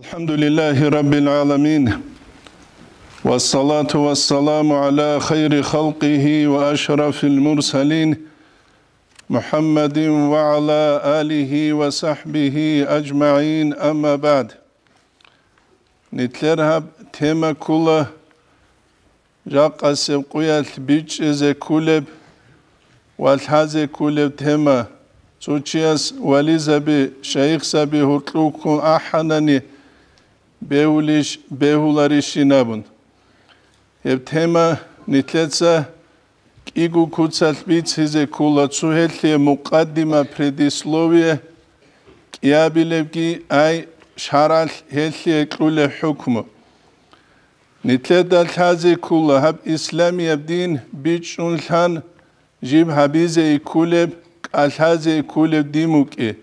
الحمد لله رب العالمين والصلاة والسلام على خير خلقه وأشرف المرسلين محمد وعلى آله وصحبه أجمعين أما بعد نتلرهب تيما كولا جاقا سبقيا بيج إذا كولب والحازي كولب تيما سوچيس وليزبي شيخ سبي هتلوكو أحناني беулиш беуларишинабун эв тема нитлеца кигу куцалбицизе кулацухелье муқаддима предисловие киабилевки ай шарал хелье клуле хукму нитледа тази кула хаб исламия дин бичун хан жим хабизе кулеб алхазе кулеб димуке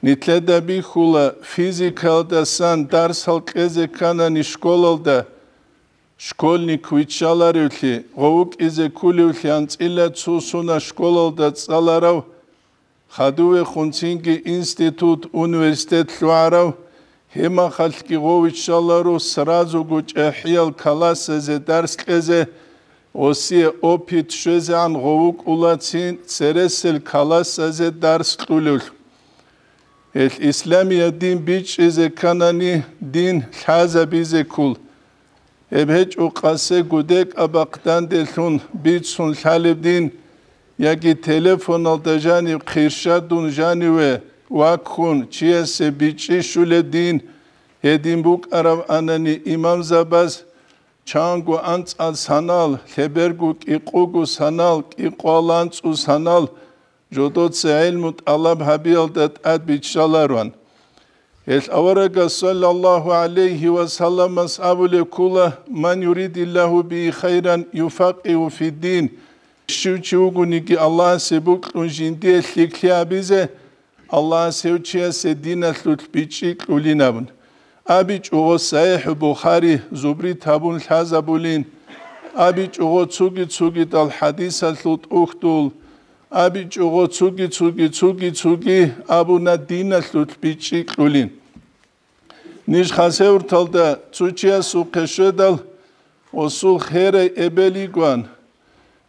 ნიტლედები ხულა ფიზიკალ და სან დარსალ ყეზე კანანი სკოლალ და სკოლნიკ ვიჩალარიუთი ღოუკ იზე კულიუთი ან წილა ცუსუნა სკოლალ და წალარავ ხადუვე ხუნცინგი ინსტიტუტ უნივერსიტეტ ლვარავ ჰემა ხალკი ღოვიჩალარო სრაზო გუჭეჰიალ კალასეზე დარს ყეზე ოსიე ოფიტ შეზან ღოუკ ულაცინ ცერესელ კალასეზე დარს ყულიუთი ეს ისლამია დინ ბიჭი ზე კანანი დინ ხაზა ბიზე კულ ებჰეჭ უყასე გუდეკ აბაყდან დელთუნ ბიცუნ ხალებდინ იაკი ტელეფონ ალდაჟანი ყირშა დუნჟანი ვე ვაკხუნ ჩიესე ბიჭი შულედინ ედინ ბუკ არავ ანანი იმამ ზაბას ჩანგო ანცალ სანალ ხებერგუ კიყუგუ სანალ კიყვალანცუ სანალ ჯოდოც ელმუთ ალაბ ჰაბილდეთ ად ბიჩალარვან ეს ავარაგა სალალლაჰუ ალეიჰი ვასალამ ასაბული კულა მან იურიდილლაჰუ ბი ხაირან იუფაკიუ ფიდინ შუჩუგუნიკი ალლაჰ სებუკუნ ჯინდე ლიქიაბიზე ალლაჰ სევჩია სედინა სუთ ბიჩი კულინაბუნ აბი ჭუღო საიჰი ბუხარი ზუბრი თაბუნ ლაზაბულინ აბი ჭუღო ცუგი ცუგი და ჰადისა სუთ უხტულ აბიჭუღო ცუგი ცუგი ცუგი ცუგი აბუნა დინასუთ ბიჭი ყულინ ნიშ ხასევრთალ და ცუჩია სუხეშედალ ოსულ ხერე ებელიგვან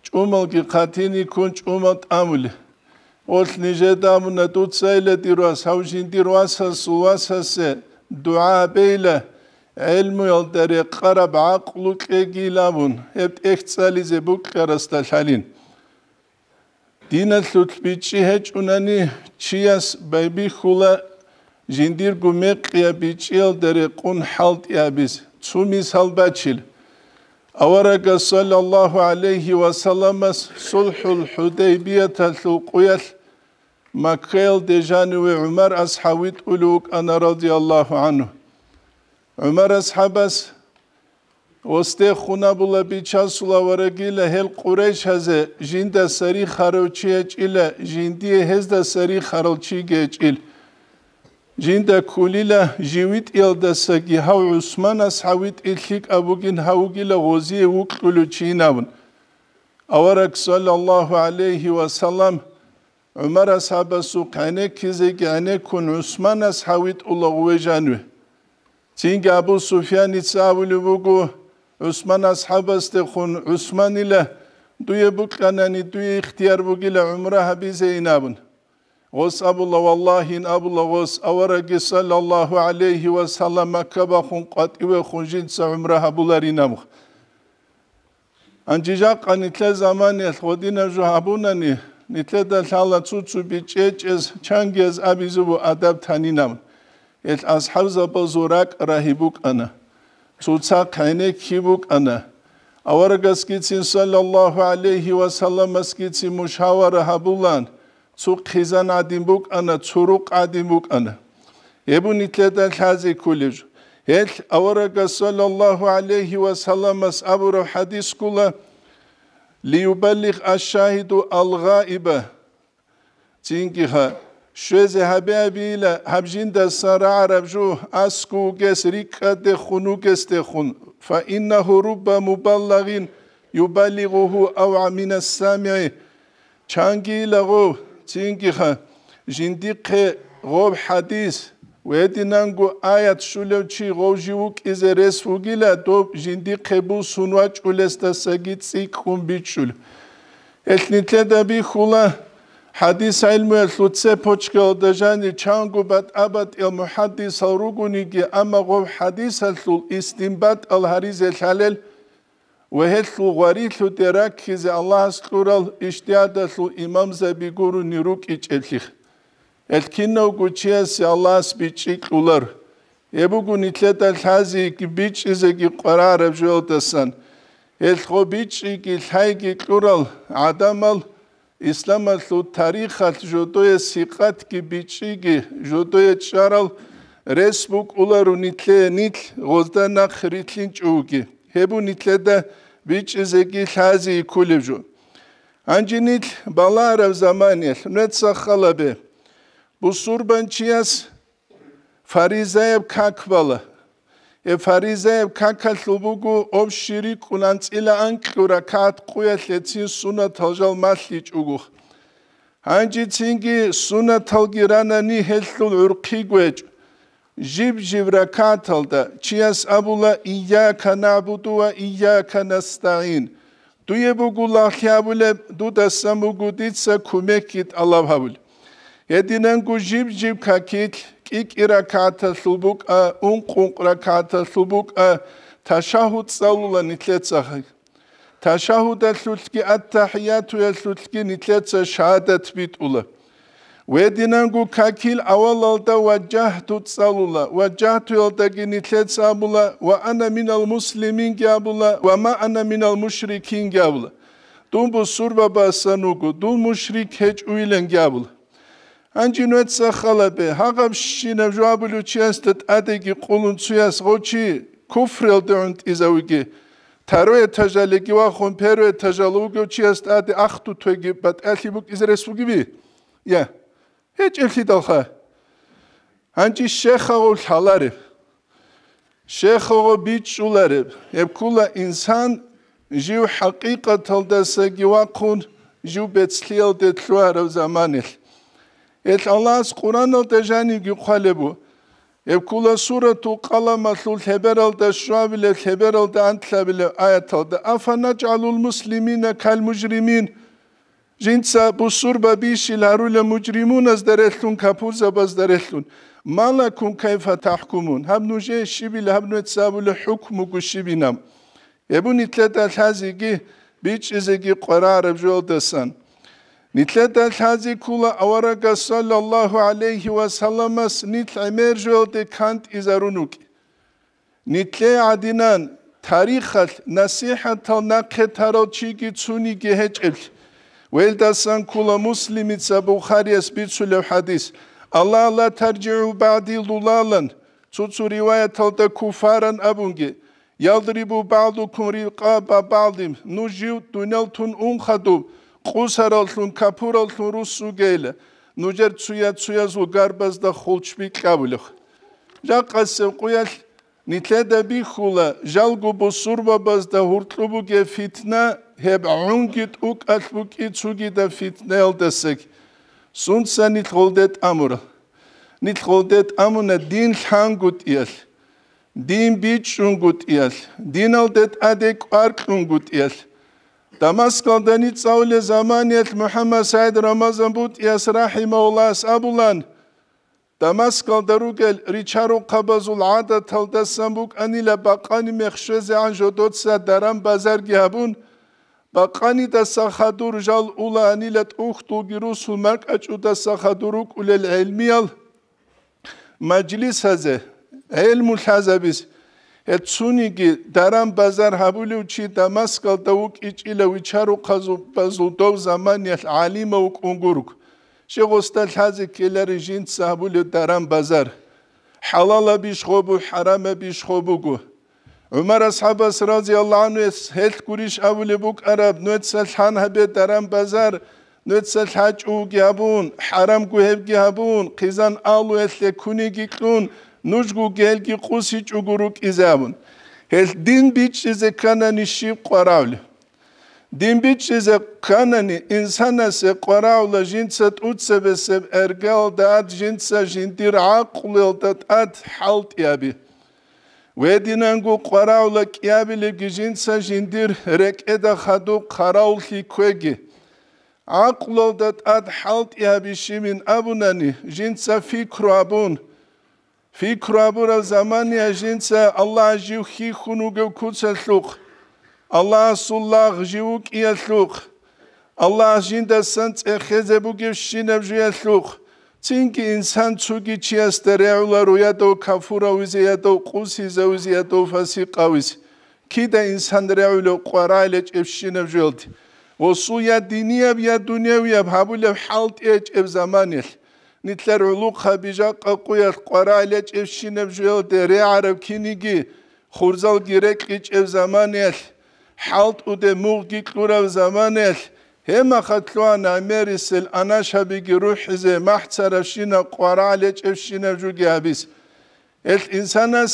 ჭუმალკი ხათინი კონ ჭუმალ ტამული ოს ნიჟე დამუნა თუცაილე დირვა საუჟინ დირვა სასუასასე დუა ბეილე ილმუ ილდერი ყარაბ აყლუ კეგილამუნ ეფ ექცალიზე ბუკ ყარასთა ხალინ დინათლუთ ბიჭი ჰეჭუნანი ჩიას ბაიბი ხულა ჟინდირ გუმეყია ბიჭიელ დერე ყუნ ჰალტიაბის ცუმის ჰალბაჩილ ავარაგა სალალლაჰუ ალეიჰი ვასალამას სულჰულ ჰუდეიბიათა ლუყუიალ مكيل ديجاني وعمر أصحابي تقولوك أنا رضي الله عنه عمر أصحابس وسته خونه بولا بیچا سلاورگی لحل قریش هزه جین ده سری خروچی چیل جین دیه هز ده سری خروچی گیچیل جین ده کولی له جیویت ایل ده سگی هاو عثمان اصحاویت ایلخیک ابوگین هاوگی لغوزی وک قلوچی نون اورک صلی الله علیه و سلم عمر اصحاب سوقانه کزگانه کن عثمان اصحاویت اولاغوی جانوه چینگ ابو سفیان ایتساولی بگو عثمان اصحاب است خون عثمانیله اله دوی بکننی دوی اختیار بگیله عمره حبیز اینا بون غس ابو الله والله این ابو الله غس اوارا صلی الله علیه و سلام مکبه خون قطع و خون س عمره بولار اینا بخ انجیجا قنیتل زمانی خودی نجو حبوننی نیتل دلتالا چو چو بیچ ایچ از چنگ از عبیزو و عدب تنی نمون ایت از حوز راهی بوک سوتسا كاينه كيبوك أنا أورغس كيتسين صلى الله عليه وسلم مسكيتسي مشاورة هبولان تسو قيزان عدين بوك أنا تسوروق عدين بوك أنا يبو نتلتا الحازي كوليج هل أورغس صلى الله عليه وسلم أبو حديث كله ليبلغ الشاهد الغائبة تينكيها شوز هبی ابیل هبجین در عرب جو اسکو گس ریکه ده خونو گس ده خون فا اینه رب مبلغین یبلغه او عمین السامعی چانگی لغو چینگی خا جندی جندیق غوب حدیث ویدی ننگو آیت شلو چی غو جیوک از رسفوگی جندی جندیق بو سنواج اولستا سگی چیک خون بیچول اتنیتل دبی خوله حديث علم الخطسه پوچکل دژانی چانگو بات ابات ال محدث الروگونی گی اما قو حدیث الخل استنباط ال حریز الحلل و هل خو غری خو درک کی ز الله سکورل اشتیاد سو امام ز بی گورو نیرو کی چلخ ال کینو گو چی اس الله اس بی چی قولر یبو گو نیتلتا لازی کی بی چی ز گی قرار بجو دسن ال خو بی چی گی لای گی قورل ادمل ისლამალ თარიხალ ჟოდოე სიყათ კი ბიჭი კი ჟოდოე ჩარალ რესპუკულარუ ნითლე ნით ღოზდანა ხრითლინ ჭუგი ჰებუ ნითლე და ბიჭი ზეკი ხაზი იკულებჟო ანჯინით ბალარავ ზამანიელ ნეცა ხალაბე ბუსურბანჩიას ფარიზაებ ქაქბალა ეფარიზებ კანკალუბუგუ ოფშირი კუნანწილა ანკურა კატყუეთლეცი სუნათალჟალ მასიჭუგუ ანჯი ცინგი სუნათალგირანანი ჰესლულ ურქიგუეჭ ჟიბჟიბრა კათალდა ჩიას აბულა იია კანაბუდუა იია კანასტაინ დუიებუგულახიაბულე დუდასამუგუდიცა კუმეკით ალავაბულ ედინენგუ ჟიბჟიბ კაკით კიკირაკათა სუბუკ უნყუნყრაკათა სუბუკ ташахуцаула нитлецах ташахуდაслуцки аттахияту ясуцки нитлеца шаадат битула вединангу какил авалалда ваджахту цалула ваджахту ялдаги нитлеца амула ва ана минал муслимин гябула ва ма ана минал мушрикин гябула думбу сурбабасану гу думбу мушрик хеч уилен гябула ანჯინოთ სახალაბე ჰაგამ შინავ ჯაბულუ ჩესტეთ ადეგი ყულუნ ცუას ღოჩი ქუფრელდონ იზავიგი თარვე თაჟალიგი ვა ხონ პერვე თაჟალუ გოჩესტ ადე ახტუ თვეგი ბატ ალიბუკ იზრესუგიბი ია ჰეჭ ელთი დახა ანჯი შეხაულ ხალარე შეხო ბიჭულარე ებკულა ინსან ჟიუ ჰაკიკათალ დასაგი ვა ხონ ჟუბეც ლიალ დეთლუარო ზამანილ ეთალას ყურანო დეჟანი გიყვალებო ევკულა სურათუ ყალამასულ ჰებერალდა შვაბილე ჰებერალდა ანთლაბილე აიათალდა აფანაჯალულ მუსლიმინა ქალმუჯრიმინ ჯინცა ბუსურბა ბიშილარულა მუჯრიმუნას დერეთუნ კაფუზაბას დერეთუნ მალაკუნ кайფა თაჰკუმუნ ჰაბნუჯე შიბილ ჰაბნუცაბული ჰუკმუ გუშიბინამ ებუნიტლა დალაზიგი ბიჩიზიგი ყვარარებ ჟოლდასან Nitlada lhazi kula awaraga sallallahu alayhi wa sallamas nitl amir jolde kant izarunuk. Nitle adinan tarikhal nasihata naqe taro chigi tsuni gehechil. Veldasan kula muslimitsa Bukhariyas bitsule hadis. Allah Allah tarji'u ba'di lulalan. Tsutsu rivayat alda kufaran abungi. Yaldribu ba'du kum riqaba ba'dim. Nujiv tunel tun unkhadu. Nujiv tunel tun unkhadu. ყუსაროლთუნ კაფუროლთუნ რუსუგელ ნუჯერ ცუია ცუია ზო გარბაზ და ხოლჩმი ყავლო ჟაყასე ყუიალ ნიტლედები ხულა ჟალგუბო სურბაბაზ და ჰურტლუბუგე ფიტნა ჰებ უნგიტ უკალბუკი ცუგი და ფიტნელდესეგ სუნცა ნიტხოლდეთ ამურა ნიტხოლდეთ ამუნა დინ ლანგუტიალ დინ ბიჩუნგუტიალ დინალდეთ ადეკ არკუნგუტიალ Damaskqaldan itsavle zamaniyet Muhammed Said Ramazan but yasrahim olas abulan. Damaskqalda rugel richaru qabazul ada taldasan buk anila baqani mekhsheze an jodot sadaram bazar gihabun. Baqani da sahadur jal ula anila tuhtu girusul mark açu da sahaduruk ulel ilmiyal. Majlis haze. Ilmul hazabis. Ilmul hazabis. ეცუნიგი დარან ბაზარ ჰაბული უჩი დამასკალ და უკიჭილე ვიჩარო ხაზო ბაზო დოვ ზამანია ალიმა უკუნგურკ შეგოსტა ლაზი კელერი ჟინ ცაბული დარან ბაზარ ჰალალა ბიშხობუ ჰარამა ბიშხობუგუ უმარ ასაბას რაზიალლაჰ ანუ ეს ჰელ გურიშ აბული ბუკ араბ ნუცა ლან ჰაბე დარან ბაზარ ნუცა ლაჭუგი აბუნ ჰარამ გუჰებგი აბუნ ყიზან ალუ ესე ქუნიგი ქუნ ნუჟგუ გელგი ყუსი ჭუგურუ კიზავუნ ჰელ დინბიჩიზე კანანი ში ყვარავლი დინბიჩიზე კანანი ინსანასე ყვარავლა ჟინცა ტუცებესე ერგელ დად ჟინცა ჟინტირ აყულელ დად ად ჰალტიაბი ვედინანგუ ყვარავლა კიაბილი გიჟინცა ჟინდირ რეკედა ხადუ ყარაულხი ქვეგი აყულელ დად ად ჰალტიაბი შიმინ აბუნანი ჟინცა ფიქრო აბუნ ფიქრობრო ზამანია ჟინცა ალლაჰ ჟიხი ხუნუგე კუცალხ ალლაჰ სულაღ ჟიუკიალხ ალლაჰ ჟინდა სანც ეხეზებუგე შინებჟიალხ წინკი ინსან ცუგი ჩიასტერეულარო ято кафуровизе ято кусизеузе ято фасиқავის კიდე ინსან რეულო ყვარალე ჭიშინებჟილთ ოსუია დინიებია დუნიევია ფაბულე ჰალტი ეჭებ ზამანილ ნიტლერ ლუხა ბიჟა ყაყუია ყვარა ალე ჭევშინებ ჟეოდე რე არაბ ქინიგი ხურზალ გირე ყიჭევ ზამანელ ჰალტ უდე მუღი ყურავ ზამანელ ჰემა ხათლუან ამერისელ ანაშაბი გირუჰზე მაჰცარა შინა ყვარა ალე ჭევშინებ ჟუგი აბის ეს ინსანას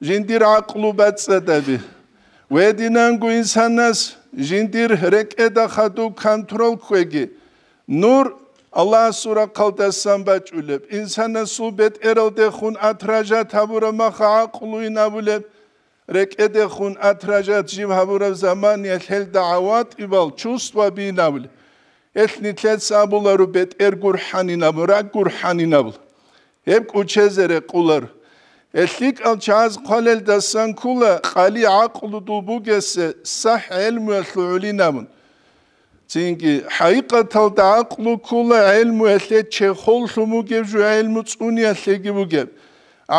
ჟინდირ აყლუ ბაცდები ვედინანგუ ინსანას ჟინდირ რეკედა ხატუ კონტროლ ქვეგი ნურ Allah sura qaldasan baçulib insana subet erode khun atraja tabura maqaqlu inabulib rekede khun atraja jim habura zaman yel daawat ibal chustva binabul esni tletsabularu bet ergur hanina murakur haninabul hep uçezere qular esik al chaz qalel dasan kula qali aqlu dubugese sah el mu'sulinamun წინკი ჰაიყათალ და აყლუკულა ელმუ ესე ჩე ხოლშუმუ გევჟუ ელმუ წუნი ასე გიბუგებ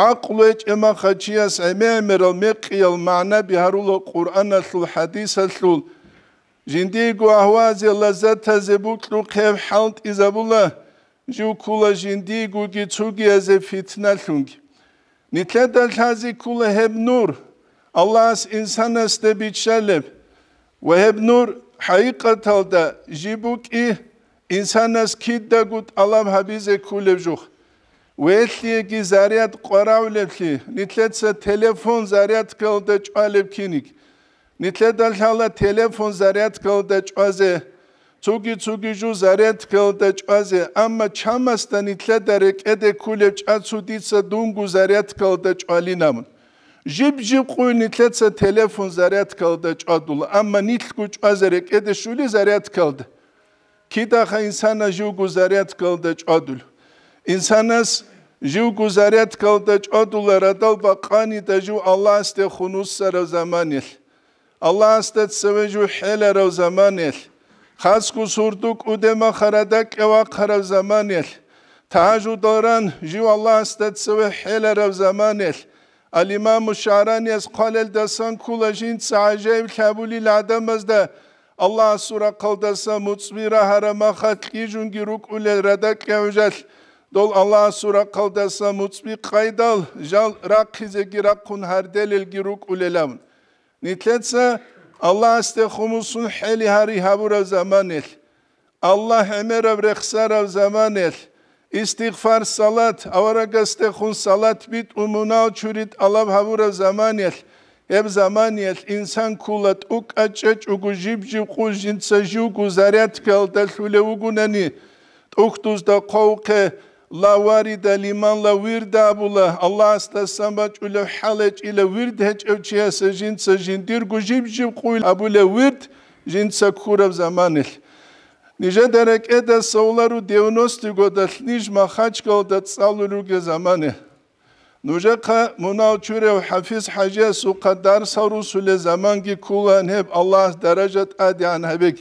აყლუე ჭემა ხაჩიას ემე ემერო მეყიალ მანა ბიჰარულო ყურანა სულ ჰადისა სულ ჟინდი გუაჰვაზე ლაზათა ზებუტლუ ხევ ჰალტ იზაბულა ჯუკულა ჟინდი გუგი ცუგი ეზე ფიტნა სუნგ ნიტლადა ლაზი ქულა ჰებ ნურ ალლას ინსანას დებიჩალებ ვეჰებ ნურ ჰაიყათალდა ჟიბუკი ინსანას ქიდაგუთ ალამ ჰაბიზე ქულებჟუხ ვეთლიეგი ზარიად ყვარავლეთლი ნითლეცა ტელეფონ ზარიად ქალდა ჭალებქინიკ ნითლედა ლალა ტელეფონ ზარიად ქალდა ჭვაზე ცუგი ცუგი ჟუ ზარიად ქალდა ჭვაზე ამა ჩამასთან ითლედა რეკედე ქულებ ჭაცუდიცა დუნგუ ზარიად ქალდა ჭვალინამუთ ჟიბჟი ყუინი თეცა ტელეფონ ზარიათკალდა ჭადულა ამა ნიტკუ ჭაზერე კედეშული ზარიათკალდა ქიდახა ინსანა ჟუგუ ზარიათკალდა ჭადულ ინსანას ჟუგუ ზარიათკალდა ჭადულა რადალბა ყანი და ჟუ ალასტე ხუნუს სარა ზამანილ ალასტე ცევე ჟუ ჰელა რა ზამანილ ხასკუ სურდუ კუდემა ხარადა ყევა ხარა ზამანილ თაჟუ დორან ჟუ ალასტე ცევე ჰელა რა ზამანილ الامام الشعراني از قال دسان کولاجین سعجیب کابولی لادم از ده الله سورة قلدسا مصبيرا هرما خطقي جنگي ركع لردك يوجل دول الله سورة قلدسا مصبي قيدال جال راقزي راقون هردل الگروك وللامن نتلتسا الله استخمسون حالي هاري هابور زمانل الله عمر برخسار زمانل ისტიღფარ სალათ ავარაგასტე ხუნ სალათ ბიტ უმუნალ ჩურით ალავ ჰავურა ზამანიელ ებ ზამანიელ ინსან ქულად უკაჭე ჭუგუ ჟიბჟი ყუ ჟინცა ჟუგუ ზარიათ ქალდა შულე უგუნანი ტუქტუს და ყოუქე ლავარი და ლიმან ლა ვირდა აბულა ალლა ასტა სამბა ჭულე ჰალე ჭილე ვირდ ჰეჭევ ჩიასა ჟინცა ჟინდირ გუ ჟიბჟი ყუ აბულე ვირდ ჟინცა ქურავ ზამანიელ ნიჟადარა კედა საულარუ დიაგნოსტიკო და ლიჟ მახაჩკო და წალულუ გეზამანე ნუჟაკა მუნავჩურე ჰაფიზ ჰაჯა სუყადარ სარუ სულე ზამანგი ქულანებ ალლაჰ დარაჯატ ადიან ჰაბიკ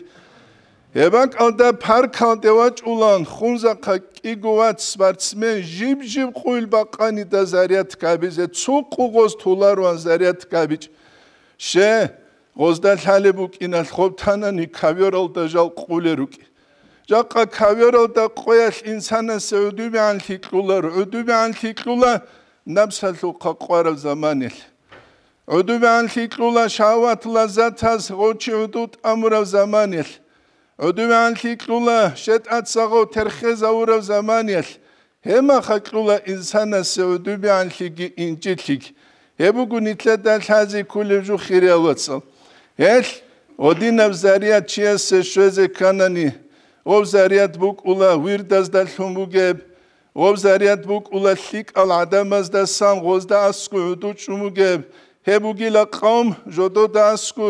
ებანკ ალდა ფარკან დევა ჭულან ხუნზაკა კიგუვაც სპარცმე ჟიბჟიბ ყულბა ყანი და ზარიათ კაბიზე ცუ ყუგოს თულარვან ზარიათ კაბიჭ შე ოზდალალებუ კინალ ხობთანანი ქავიორალ და ჟალ ყულერუკი ჟაყა ქავიორალ და ყოეს ინსანას ოდუბი ანთი ყულერ ოდუბი ანთი ყულა ნამსალუ ყაყვარ ზამანილ ოდუბი ანთი ყულა შავათ ლაზათას ღოჩი ოდუტ ამურ ზამანილ ოდუბი ანთი ყულა შეტაც საღო თერხე ზაურ ზამანილ ჰემა ხაკულა ინსანას ოდუბი ანთი ინჭილი ებუგუ ნიტლა და ლაზი ქულიჟუ ხირევაცო ეს ოდინავ ზარიათ ჩეს შვეზე კანანი ოვ ზარიათ ბუკულა ვირდას და ლუმუგებ ოვ ზარიათ ბუკულა სიკალ ადამას და სამ ღოს და ასკუ დუჩუმუგებ ჰებუგილა ყომ ჟოდო და ასკუ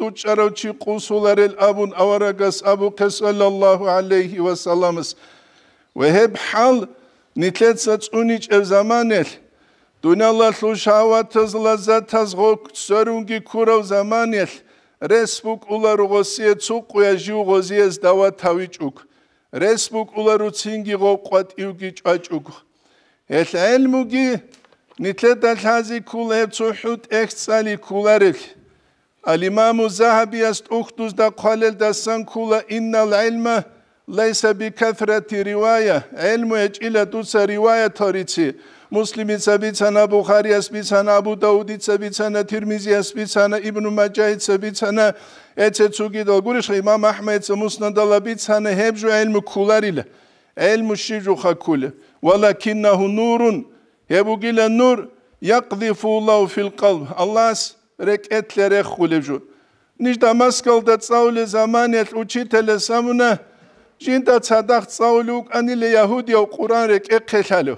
დუჭაროჩი ყუსულარელ აბუნ ავარაგას აბუ ქესალალლაჰუ ალეიჰი ვასალამს ვეჰებ ჰალ ნიტლეცა წუნიჭევ ზამანელ დუნალას უშავათს ლაზათას ხოქსერუნგი ქურავ ზამანიელ რესპუკ ულარუღოსიე წუყუაჟი უღოზიეს დავათავი ჭუკ რესპუკ ულარუცინგი ყოყვატივგი ჭაჭუკ ელელმუგი ნიტლედალაზი ქულებწუჰუტ ექსალი ქულარილ ალიმამუ ზაჰაბიას უხტუს და ყალელ და სანქულა ინნალ ალმა ლაისა ბიქაფრათი რივაია ელმუე ჭილა თუცა რივაია თორიცი მუსლიმიცებიც ანა ბუხარიასმიც ანა აბუ დაუდიცებიც ანა თირმიზიასმიც ანა იბნუ მაჯაიცებიც ანა ეცეც უგიდო გურიშა იმამ აჰმედს მუსნადალაბიც ანა ჰებჟუ ელმ ქულარილა ელმ შიჯუ ხაკულ ვალაკინაჰუ ნურუნ ჰებუგილა ნურ يقذفُ الله في القلب الله რეკეთლერე ხულებჟუ ნიშ დამასკალდა წაული ზამანეთ უჩითელე სამუნა ჯინდა ცადახ წაული უკანილე يهودي ყურანრე კეკხელალო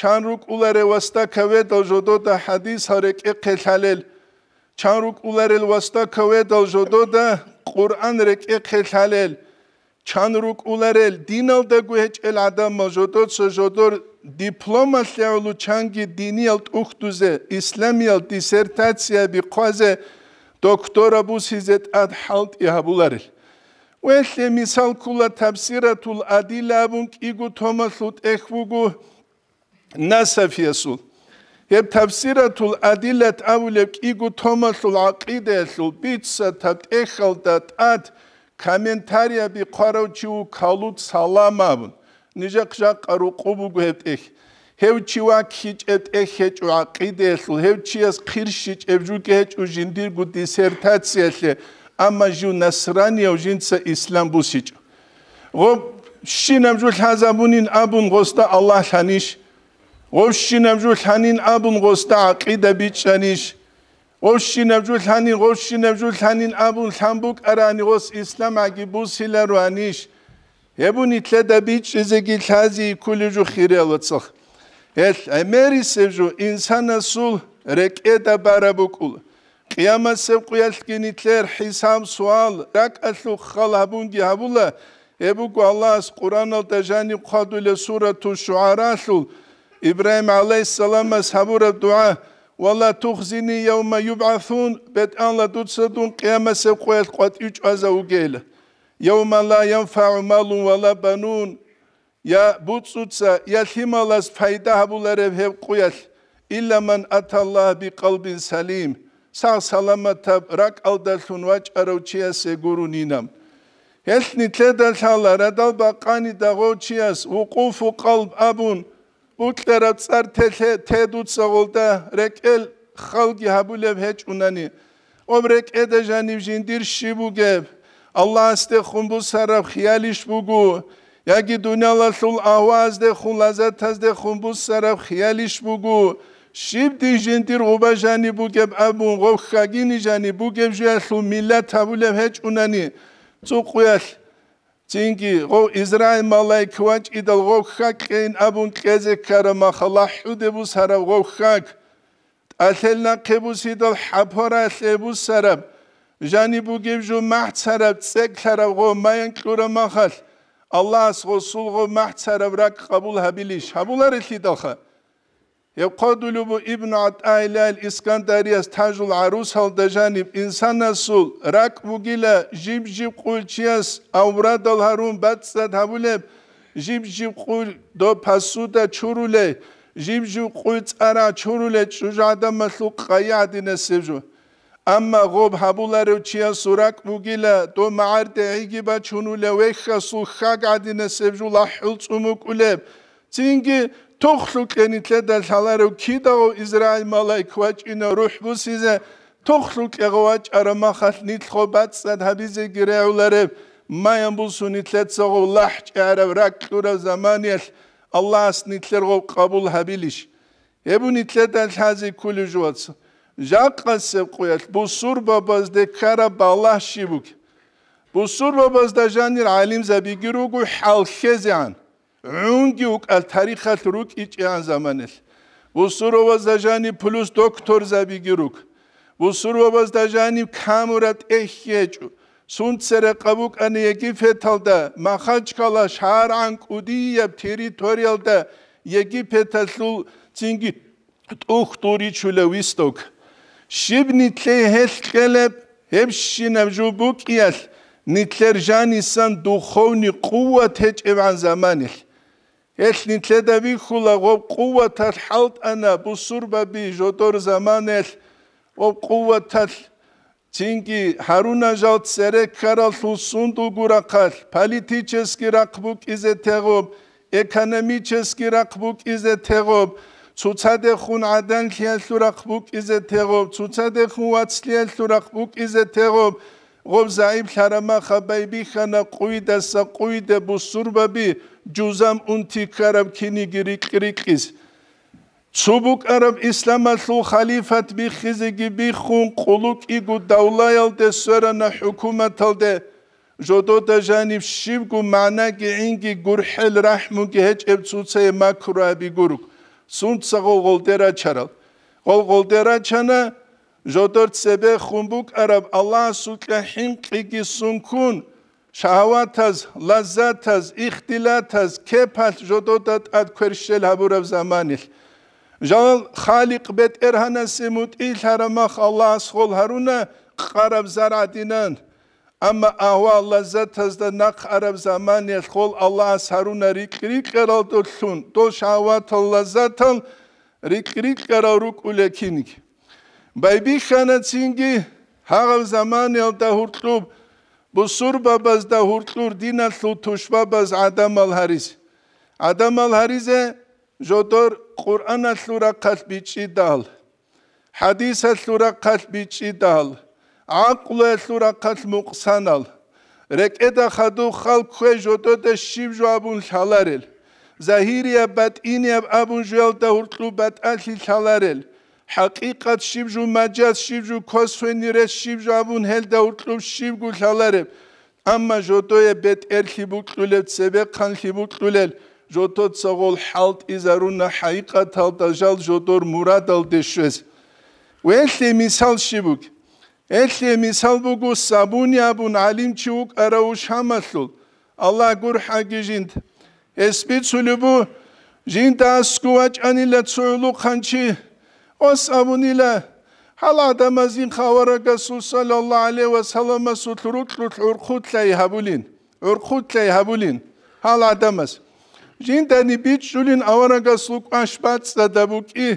ჩანრუკულერევასთა ქვედალჟოდო და ჰადის ჰარეკე ქელალელ ჩანრუკულერელვასთა ქვედალჟოდო და ყურან რეკე ქელალელ ჩანრუკულერელ დინალდა გუეჭელ ადამაჟოდო სოჟოდორ დიპლომალიალუ ჩანგი დინიალ ტუხტუზე ისლამიალ დისერტაცია ბიყვაზე დოქტორა ბუსიზეთ ად ჰალტი აბულარელ უეშე მისალკულა თაფსირათულ ადილაბუნ კიგუ თომასუტ ეხვუგუ ნასაფი ესულ ეფ თაფსირათულ ადილეთ აულებ იგუ თომასულ აკიდესულ ბიცსათ ეხალდათ ად კომენტარიები ყარავჩიუ ქალუთ სალამავ ნიჟა ქჟა ყარუ ყუბუ გეთე ჰევჩივა ქიჭეთ ეხეჭუ აკიდესულ ჰევჩიას ქირში ჭევჯუ კეჭუ ჟინდი გუ დისერტაციელე ამაჟუ ნასრანი აუ ჟინცა ისლამბუსიჭ ღო შინამჟულ ჰაზამუნინ აბუნ ღოსტა ალლაჰ ლანიშ ოშინემჟუ ლანინ აბუნ გოსტა აკიდაბი ჩანიშ ოშინემჟუ ლანინ ოშინემჟუ ლანინ აბუნ ლამბუკ არანი გოს ისლამ აგიბუსილა რანიშ ებუნი თლედაბი ჩიზეგი ლაზი კულიჟუ ხირელოცხ ეს ამერისევჟუ ინსანასულ რეკედა ბარაბუკულ ყიამასევ ყიალკინი თლერ ჰისამ სვალ დაკასუ ხალაბუნ გიაბულა ებუკ ალას ყურანალ დაჟანი ყადულე სურათუ შუარასულ İbrahim aleyhisselam ashabura dua Valla tuhzini yevme yub'athun bet anla tutsadun kıyamese kuyet kuat üç aza ugeyle. Yevme la yenfa'u malun valla banun. Ya ya himalas fayda habuları hev kuyet. İlla man atallah bi kalbin salim. Sağ salamata rak aldatun vaç aravçiyase guruninam. Heltni tledal halara dal bakani dağoçiyas. Vukufu kalb abun. უჭერა წარ თეთე თედუცოვლ და რეკელ ხალგი აბულებ ჰეჭუნანი ომრეკ ედაჟანი ჟინდირ შიბუგებ ალლასტე ხუნბუ სარაბ ხიალიშ ბუგუ იაგი დუნალასულ ავაზდე ხულაზათაზდე ხუნბუ სარაბ ხიალიშ ბუგუ შიბდი ჟინდირ უბაჟანი ბუგებ აბუნ ღოხაგინი ჟანი ბუგებ ჟესუ მილათ აბულებ ჰეჭუნანი წუყუეშ წინკი ღო ისრაელ მალაი ქვაჭ იდალ ღო ხაკენ აბუნ ყეზე ქარმა ხლაჰუდებუ სარა ღო ხაკ ათელ ნაკებუ სიდალ ჰაფორა ლებუ სარა ჟანი ბუგებ ჟო მაჰცარა წეკ ხარა ღო მაენ ქურა მახალ ალლას ღო სულ ღო მაჰცარა რაკ ყაბულ ჰაბილი შაბულარ ლიდალ ხა يقودلو ابن عطاء الى الاسكندريه تاج العروس هل دجانب انسان نسول راك بوغيلا جيب جيب قولشياس اوراد الهارون باتسا تابولب جيب جيب قول دو باسودا تشورولي جيب جيب قول تارا تشورولي تشوجا دم مسلوق قياد نسيبجو اما غوب هابولارو تشياس راك بوغيلا دو معارد ايجي باتشونولي ويخا سوخا قاد نسيبجو لاحل تومو قولب ცინგი тохлу кенитле да шаларо кидао израиль малай квачино рухгусизе тохлу кегавач арама хаснит хобат садабизе гиреулере маян бусунитле цого лахч арав раклура заманиш аллах снитлер го кабул хабилиш ебунитле да шази кулужвац жаккасе куяш бусур бабаз де кара балашибук бусур бабаз да жанир алим забигиругу халхезан უნგი უკალ თარიხალ რუკ იჭიან ზამანელ ვუსუროვა ზაჟანი პლუს დოქტორ ზაბიგირუკ ვუსუროვა ზაჟანი ქამურატ ეხიეჭუ სუნცერე ყავუკანი ეგიფეთალდა მახაჩკალა შარან კუდია ტერიტორიალდა ეგიფეთალუ წინგი ტუხტური ჩულა ვისტოკ შიბნი თლე ჰესტყელებ ემშინა ჯუბუკიას ნიტლერჟანისან духовни ყუვა თეჭევან ზამანელ ეშნი ჩედა ვიხულა ყო ყუვათა ხალტანა ბუსურბაბი ჟოტორ ზამანელ ყო ყუვათა ჩინკი ჰარუნა ჟალთ სერეკარალ სუსუნდუ გურაყალ პოლიტიჩესკი რაყბუკ იზე თეგობ ეკონომიჩესკი რაყბუკ იზე თეგობ ცუცადე ხუნ ადან ხიალ სურაყბუკ იზე თეგობ ცუცადე ხუ აცლიალ სურაყბუკ იზე თეგობ ღობზაიმ ხარამა ხაბაიბი ხანა ყუიდა საყუიდა ბუსურბაბი ჯუზამ უნთი ქარამ ქინი გირი ყრიყის ცუბუკ არამ ისლამალუ ხალიფათ ბი ხიზიგი ბი ხუნ ყულუკ იგუ დავლაელდე სვერანა ჰუკუმათალდე ჟოდოდა ჟანიბ შიბგუ მანა გი ინგი გურჰელ რაჰმუ გი ჰეჭ ებცუცე მაქრუა ბი გურუკ სუნცა ღოლ ღოლ დერა ჩარალ ღოლ ღოლ დერა ჩანა ჟოდორც ზებე ხუმბუკ араб ალას უკაჰიმ ყიგისუნკუნ შაავათაზ ლაზათაზ იხტილათაზ ქეფალ ჟოდოდათ ად ქერშელ აბურავ ზამანილ ჟალ ხალიყ ბეთ ერჰანასი მუტილ ჰარამახ ალას ხოლ ჰარუნა ყარავ ზარადინან ამა აჰვა ლაზათაზ და ნაყ араб ზამანილ ხოლ ალას ჰარუნა რიკრი ყერალ დოშუნ დო შაავათ ლაზათალ რიკრი ყერა რუკულექინი ბაიბიშანაცინგი ჰაღავ ზამანელ და ჰურტლუბ ბუსურ ბაბას და ჰურტლურ დინა ლუთუშ ბაბას ადამალ ჰარიზ ადამალ ჰარიზე ჟოტორ ყურანა ლურა ყალბი ჭიდალ ჰადისა ლურა ყალბი ჭიდალ აყლა ლურა ყალ მუყსანალ რეკედა ხადუ ხალქვე ჟოტოდე შიბჟაბუნ ლალარელ ზაჰირია ბატინია აბუნ ჟელ და ჰურტლუბ ბატალი ლალარელ ჰაკიკად შიბჟუ მაჯას შიბჟუ ქოსვენირე შიბჟავუნ ჰელდა უტლუ შიბგუ ხალარებ ამა ჟოტოე ბეთ ერხი ბუტლულებ ცებე ხანხი ბუტლულელ ჟოტო ცოგოლ ჰალტ იზარუნა ჰაიკად ჰალტა ჟალ ჟოტორ მურადალ დეშვეს ველთი მისალ შიბუკ ელთი მისალ ბუგუ საბუნი აბუნ ალიმჩუკ არაუ შამასულ ალა გურ ჰაგიჟინთ ესპიცულუბუ ჟინტა სკუაჭანილა ცოლუ ხანჩი ოსამუნილა ჰალა ადამაზინ ხავარაგა სულალალაჰ ალეი ვა სალამა სუთრუთლუ ურხუთლაი ჰაბულინ ურხუთლაი ჰაბულინ ჰალა ადამას ჯინდანი ბიჩულინ ავარაგა სულყაშბაც დადაბუკი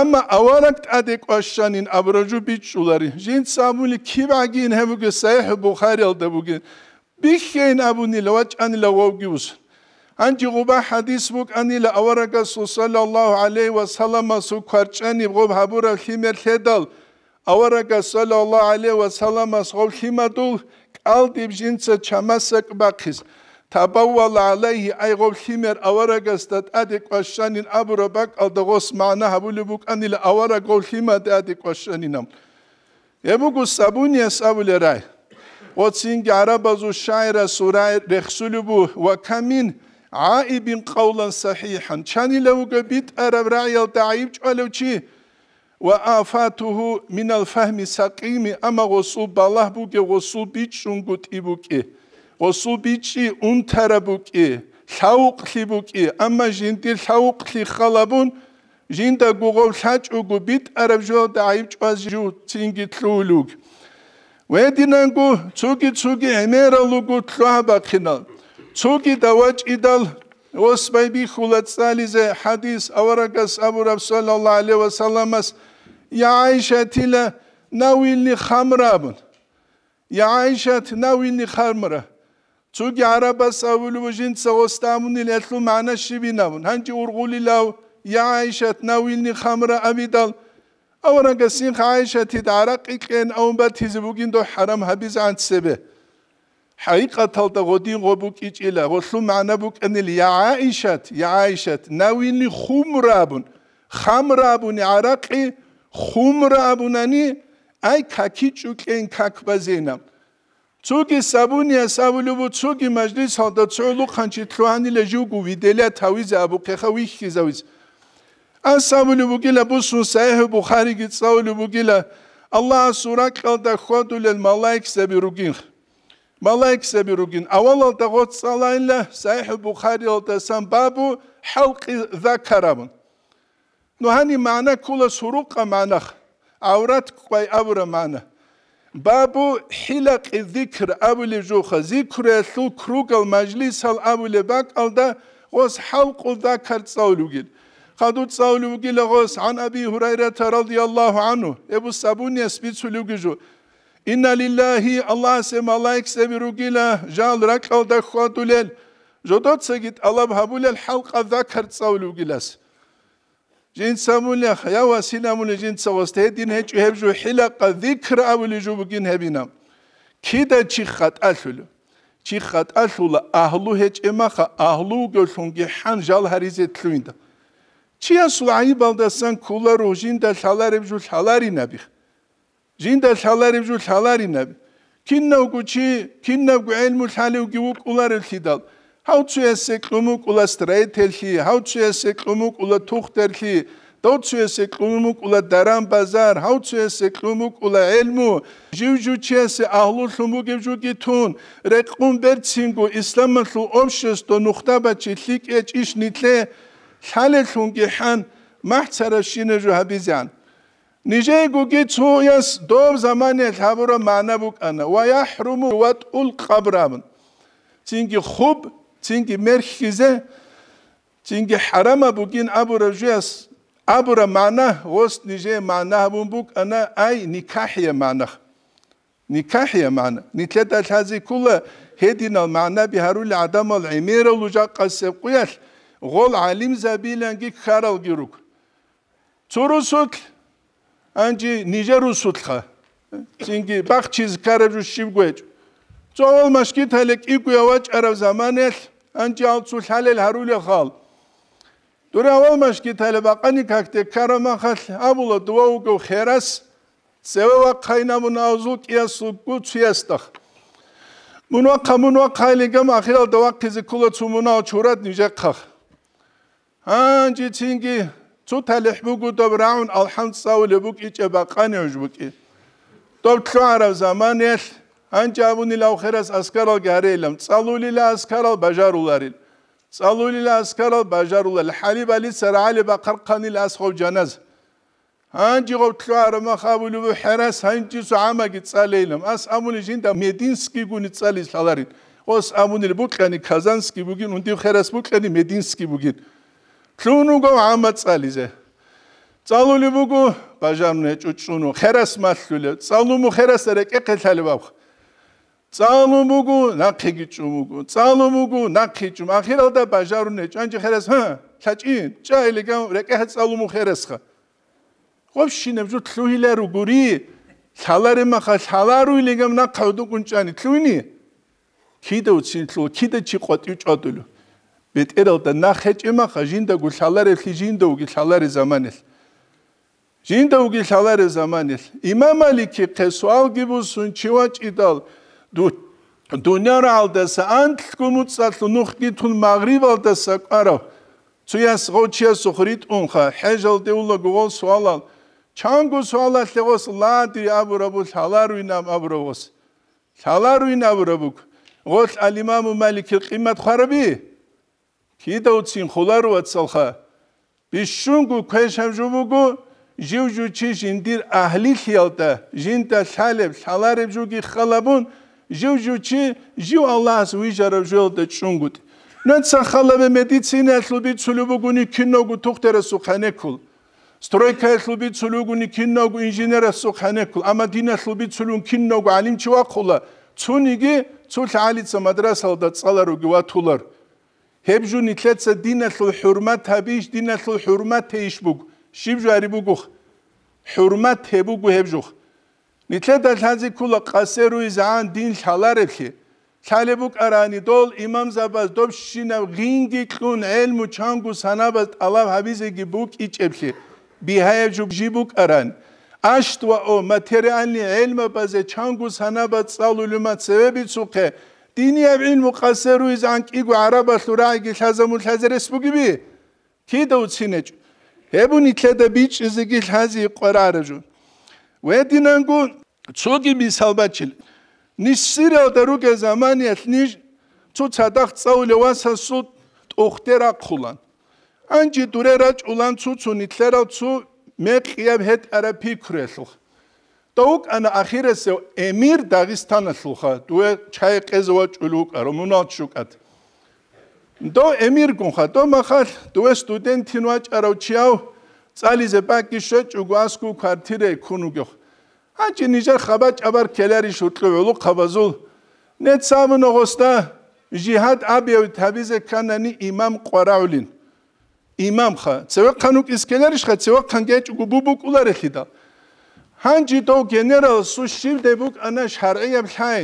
ამა ავარაგტ ადეკვაშანინ აბროჯუ ბიჩულარი ჯინ სამული ქივაგინ ჰემუგე საიჰ ბუხარი ალდაბუგი ბიხენ აბუნილა ვაჭანილა ვავგიუს Анжи губа хадис мукъанил аварага саллаллаху алейхи ва саллама сукварчани губ хабура химер хедал аварага саллаллаху алейхи ва саллама губ химаду калдиб жинца чамасак бахис табавала алейхи ай губ химер аварага стат адиквашанин абура бак алдагос маъна хабули букъанил аварага губ химаде адиквашанинам ямугу сабуния сабулерай вот синги арабазу шайра сурай рехсулубу ва камин აიბინ ყაულან საჰიჰან ჩანი ლევგებით არა რაიალ დაიბ ჭალევჩი ვააფათუ მინალ ფაჰმი საკიმი ამაღოსუ ბალაჰბუგე ღოსუ ბიჩუნგუ ტიბუკი ოსუ ბიჩი უნთარაბუკი ლაუყლიბუკი ამა ჟინდი ლაუყლი ხალაბუნ ჟინდა გუღოვ ლაჭუგუ ბიტ არაბჟო დაიბ ჭვაზჟუ ცინგი თლულუგ ვედინანგუ ცუგი ცუგი ემერალუგუ თლაბაკინალ دواج და ვაჭიდალ وسبيبي خلت سالزة حديث أورقس أبو رب صلى الله عليه وسلم يا عائشة تلا ناوي اللي خمرة بن يا عائشة ناوي اللي خمرة تسوق عربة ساول وجين سوستامون اللي أتلو معنا الشبينا بن هنجي أرغولي لو يا عائشة ناوي اللي خمرة أبي دل أورقسين عائشة تدعرق إكين أو بات هزبوكين دو حرام هبيز عن سبه ჰაიყათალ და ღოდიღო ბუკიჭილა ვოსუ მანაბუკენილ იაიშათ იაიშათ ნავინი ხუმრაბუნ ხამრაბუნი араყი ხუმრაბუნანი აი ქაკი ჭუკენ ქაკბაზენა ცუგი საბუნია საბულუბუ ცუგი მაჯლის ხანდა წოლუ ხანჩი თლვანილე ჯუგუ ვიდელა თავი ზაბუქე ხა ვიხი ზავის ან საბულუბუ გილა ბუსუ საიჰი ბუხარი გი საბულუბუ გილა ალლა სურა ყალდა ხოდულელ მალაიქ საბი რუგინ ხ მალაიქსები როგინ ავალალ და ღოცალაილა საიჰ ბუხარიო და სამბაბუ ჰალკი ზაქარამუნ ნუ ჰანი მანა კულა სურუყა მანა ავრად ყაი ავრა მანა ბაბუ ჰილაკი ზიქრ აბული ჯუხა ზიქრე სუ კრუგალ მაჯლისალ აბული ბაკალდა ოს ჰალკულ ზაქარ წავლუგინ ხადუ წავლუგილა ოს ანაბი ჰურაირა რადიალლაჰუ ანუ ებუ საბუნია სპიცულუგიჯუ İnna lillahi Allah se malaik se jal rakal da khotulel. Jodot se git Allah habulel halqa zakar tsawlugilas. Jin samulla khaya wa sinamul jin tsawaste din hech hebju hilaqa dhikra awli jubgin hebinam. Kida chikhat alhulu. Chikhat Ahlul ahlu hech emakha ahlu gölhungi han jal harizet tluinda. Chia sulayi baldasan kula rojin da halar ebju halari nabih. ჟინდა ხალარი ჟუ ხალარინა კინნაგუჩი კინნაგუ ელმუ ხალიუგი უკულარილთიდალ ჰაუჩუ ესე კუმუ კულა სტრეითელში ჰაუჩუ ესე კუმუ კულა თუხტერში დოუჩუ ესე კუმუ კულა დარან ბაზარ ჰაუჩუ ესე კუმუ კულა ელმუ ჟივჟუჩი ესე აჰლუ ხუმუ გიჟუგი თუნ რეკუმბერცინგუ ისლამალუ ოფშეს დო ნუხტაბაჩი ლიკეჭიშ ნიტლე ხალელ ხუნგი ჰან მაჰცარა შინეჟუ ჰაბიზან ნიჟე გუგი ცუიას დომ ზამანე თაბრო მანაბუ კანა ვაიჰრუმუ ვატულ ყაბრამ ჩინგი ხუბ ჩინგი მერხიზე ჩინგი ჰარამა ბუგინ აბურა ჟიას აბურა მანა ოს ნიჟე მანა ბუმბუ კანა აი ნიკაჰია მანა ნიკაჰია მანა ნიტლედა თაზი კულა ჰედინალ მანა ბიჰარულ ადამალ იმერა ლუჯა ყასე ყიას ღოლ ალიმ ზაბილანგი ხარალ გირუკ ჩურუსუთ анჯი ნიჟერუსუთხა წინგი ბახჩის კარებს შიბგვეჭ ძოვალ მასკითალე კიკუავაჭარავ ზამანელ анჯი ალცუ ხალელ ჰარული ხალ დურავალ მასკითალე ბაყანი ქაქტე კარამან ხალ აბულა დვაუგო ხერას ზევა ხაინამუნაუზუ კიასუ გუციასტახ მუნვა ქამუნვა ხაილიგამ ახირალ დავაქიზი კულოცუმუნა ჩურად ნიჟაქხ анჯი წინგი ცუთა ლიჰბუგუ დობრაუნ ალჰანსაუ ლიბუკ იჭება ყანეუჯ ბუკი დობ ქვარა ზამანელ ანჯავუნი ლავხერას ასკარალ გარელამ წალული ლა ასკარალ ბაჟარულარი წალული ლა ასკარალ ბაჟარულა ლჰალიბა ლი სარალი ბა ყარყანი ლა ასხოვ ჯანაზ ანჯი გო ქვარა მახაბული ბუ ჰერას ანჯი სუამაგი წალელამ ას ამული ჯინდა მედინსკი გუნი წალის ლალარი ოს ამუნილი ბუკანი ქაზანსკი ბუგინ უნდი ხერას ბუკანი მედინსკი ბუგინ ჩვენ უკვე ამ წალიზე წალული ვუკუ ბაჟამნე ჭუჭუნო ხერას მასლულე წალუმუ ხერას ერე ყეყელალი ვაფ წალუმუ გუ ნაქიგი ჭუმუკუ წალუმუ გუ ნაქი ჭუმ ახირალდა ბაჟარუნე ჭანჭი ხერას ჰა ჩაჭინ ჭაილი გამ რეკე წალუმუ ხერას ხა ყოფშინემ ჯუ თლუილერუ გური ჩალარი მახა ჩალარუ ილიგამ ნაქავდუ გუნჭანი თლუინი კიდე უცინ თლუ კიდე ჭიყოტი ჭოდულო ბეტერალ და ნახეჭემა ხა ჟინდა გულშალარე ხიჟინდა უგილშალარე ზამანელ ჟინდა უგილშალარე ზამანელ იმამალი კი ქესვალ გიბუსუნ ჩივაჭიდალ დუ დუნარალდას ანთკუმუცალ ნუხკითუნ მაგრივალდას აყარო ცუიას ღოჩიას ხრიტუნ ხა ჰეჟალდე უნდა გულ სვალალ ჩანგუ სვალალ ლეგოს ლადი აბრობუ შალარვინამ აბრობოს შალარვინავრობუ ღოლ ალიმამუ მალიკი ყიმათ ხარები ჰიდოცინ ხოლარო აცალხა ბიშუნგუ ქეშამჟუბუგუ ჟივჟუ ჩიშინდირ აჰლი ხიალტა ჟინტა ხალებ ხალარებჟუგი ხალაბუნ ჟივჟუ ჩი ჟივ ალას ვიჟარებჟულდა ჩუნგუტ ნაცა ხალაბე მედიცინა ხლუბი ცულუბუგუნი ქინოგუ თუხტერესუ ხანეკულ სტროიკა ხლუბი ცულუგუნი ქინოგუ ინჟინერესუ ხანეკულ ამა დინა ხლუბი ცულუნ ქინოგუ ალიმჩვა ხოლა ცუნიგი ცულ ალიცა მადრასალდა წალარუგი ვათულარ ჰებჟუნი თლეცა დინალუ ჰურმათა ბიშ დინალუ ჰურმათე იშბუგ შიბჟარი ბუგუ ჰურმათე ბუგუ ჰებჟუხ ნიტლედა თანზი ქულა ყასერუ იზან დინ ხალარეთი ჩალებუ ყარანი დოლ იმამ ზაბას დობ შინა ღინგი ქუნ ელმუ ჩანგუ სანაბას ალავ ჰაბიზეგი ბუგ იჭებლი ბიჰაიჯუ ჯიბუ ყარან აშტვა ო მატერიალი ელმა ბაზე ჩანგუ სანაბას წალულუ მაცევები წუხე დინიებ ინ მუყასერუ ის ანკიგუ არაბასლუ რაიგი ხაზამუ ხაზერესბუგიბი თიდა უცინეჭ ებუნი ხედა ბიჭი ზიგი ხაზი ყვარარჟუ ვედინანგუ ცოგი მისალბაჩილ ნისირო და რუკე ზამანია ხნი ცუცადახ წაული ვასასუ ტოხტერა ხულან ანჯი დურერა ჭულან ცუცუნი ხლერავ ცუ მეყიებ ჰეტ არა ფიქრესო და უკან ახირესე ემირ დაღისტანაშულხა დუე ჩაეყეზვა ჭულუკა რომ უნაჩუკათ და ემირ გონხა და მახალ დუე სტუდენტინ ვაჭარავ ჩიავ წალიზე პაკიშე ჭუგასკუ ქართირე ქუნუგო აჭი ნიჟა ხაბა ჭაბარ ქელარი შუტლულო ხაბაზულ ნეცამნოღოსტა ჯიჰად აბიევ თავიზე კანანი იმამ ყვარავლინ იმამ ხა ცევა ქანუკის ქელარი ხა ცევა ქანგე ჭუგუბუკულარი ხიდა ჰანჯი თო გენერალ სუ შიბდებუკ ანა შარიაბ ხაი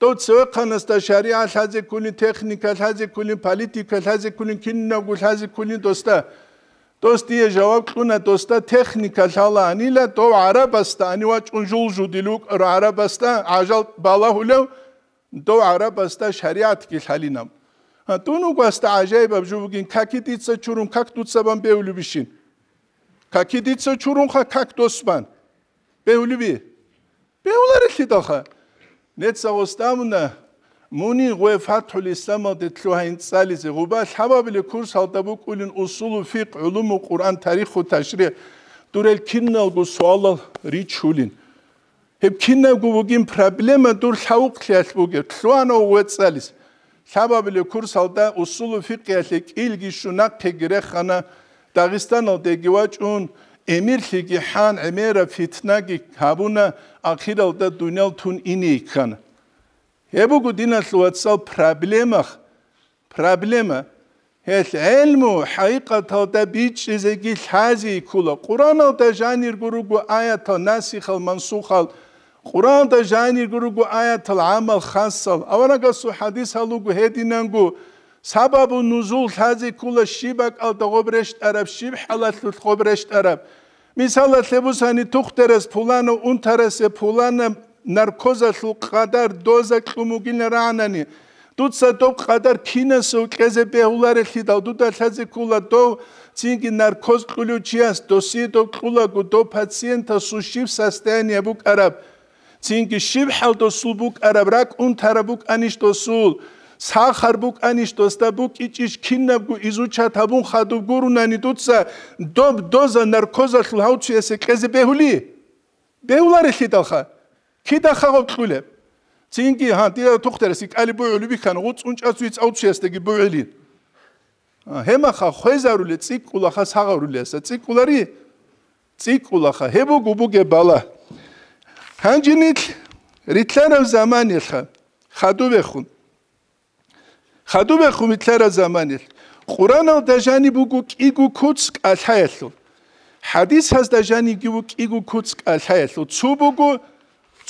თო ცოქანასტა შარია ლაზი კული ტექნიკა ლაზი კული პოლიტიკა ლაზი კული კინნაგუ ლაზი კული დოსტა დოსტია ჯავაბ ქუნა დოსტა ტექნიკა ლალანილა თო არაბასტანი ვა ჭუნჟულ ჟუდილუკ არაბასტან აჟალ ბალაჰულო თო არაბასტა შარიათ კი ხალინამ ა თუნუ გასტა აჟაიბაბ ჟუბგინ კაკიდიცა ჩურუნ კაკ თუცაბან ბევლი ბიშინ კაკიდიცა ჩურუნ ხა კაკ დოსბან პეულები პეულარი ხიდახა ნეცაოსტამნა მუნი ღუე ფათული სამადე თლუაინ წალიზე ღუბა ხაბაბილი კურს ჰალდაბუ კულინ უსულუ ფიყ ულუმუ ყურან თარიხუ ტაშრი დურელ ქინნალგუ სუალა რი ჩულინ ჰებ ქინნაგუ ვუგიმ პრობლემა დურ ხაუყ ხიალბუგე თლუანო ღუე წალიზ ხაბაბილი კურს ჰალდა უსულუ ფიყ ელი კილგი შუნა ფეგრე ხანა დაღისტანო დეგივაჭუნ Emir ki han emera fitna ki kabuna akhiral da dunyal tun ini ikan. Ebu gu dinas vatsal problema problema hes ilmu haqiqata da bich izegi hazi kula Quran da janir guru gu ayata nasikhal mansukhal Quran da janir guru gu ayata amal khassal avana gasu hadis halugu hedinangu საბაბუ ნუზულ ხაზიკულა შიბაკ ალდაღობრეშ არაბ შიბჰალათლუ ხობრეშ არაბ მისალათლებუსანი თუხტერეს ფულანო უნთარესე ფულანო ნარკოზალუ ყადარ დოზა კუმუგინერანანი დუცა დობ ყადარ ქინესო ყეზე ბეულარელი და დუდა ხაზიკულა დო წინგი ნარკოზ ყლუჩიას დოსი დო ყულა გუ დო პაციენტა სუშიბ სასტენია ბუკ არაბ წინგი შიბჰალ დო სულ ბუკ არაბ რაკ უნთარაბუკ ანიშ დოსულ сахарбукани што стабу кичиш кинабгу изучатабун хаду гурунани дуца доб доза наркоза хлауч эсе кэзе бехули беулар хитаха кидахаго тхуле цинги хан тида тухтереси калибуули бикан уцунчац ви цауцяс теги буули хемаха хвезарули цикулаха сагарули эсе цикулари цикулаха хебу губуге бала ханжинит ритлэрэв заманиха хаду бехун ხადუმე ხუმითლარა ზამანილ ყურანალ დაჟანი ბუგუ კიგუ ქუც კალჰაელუ ჰადის ჰას დაჟანი გიუ კიგუ ქუც კალჰაელუ ცუბუგუ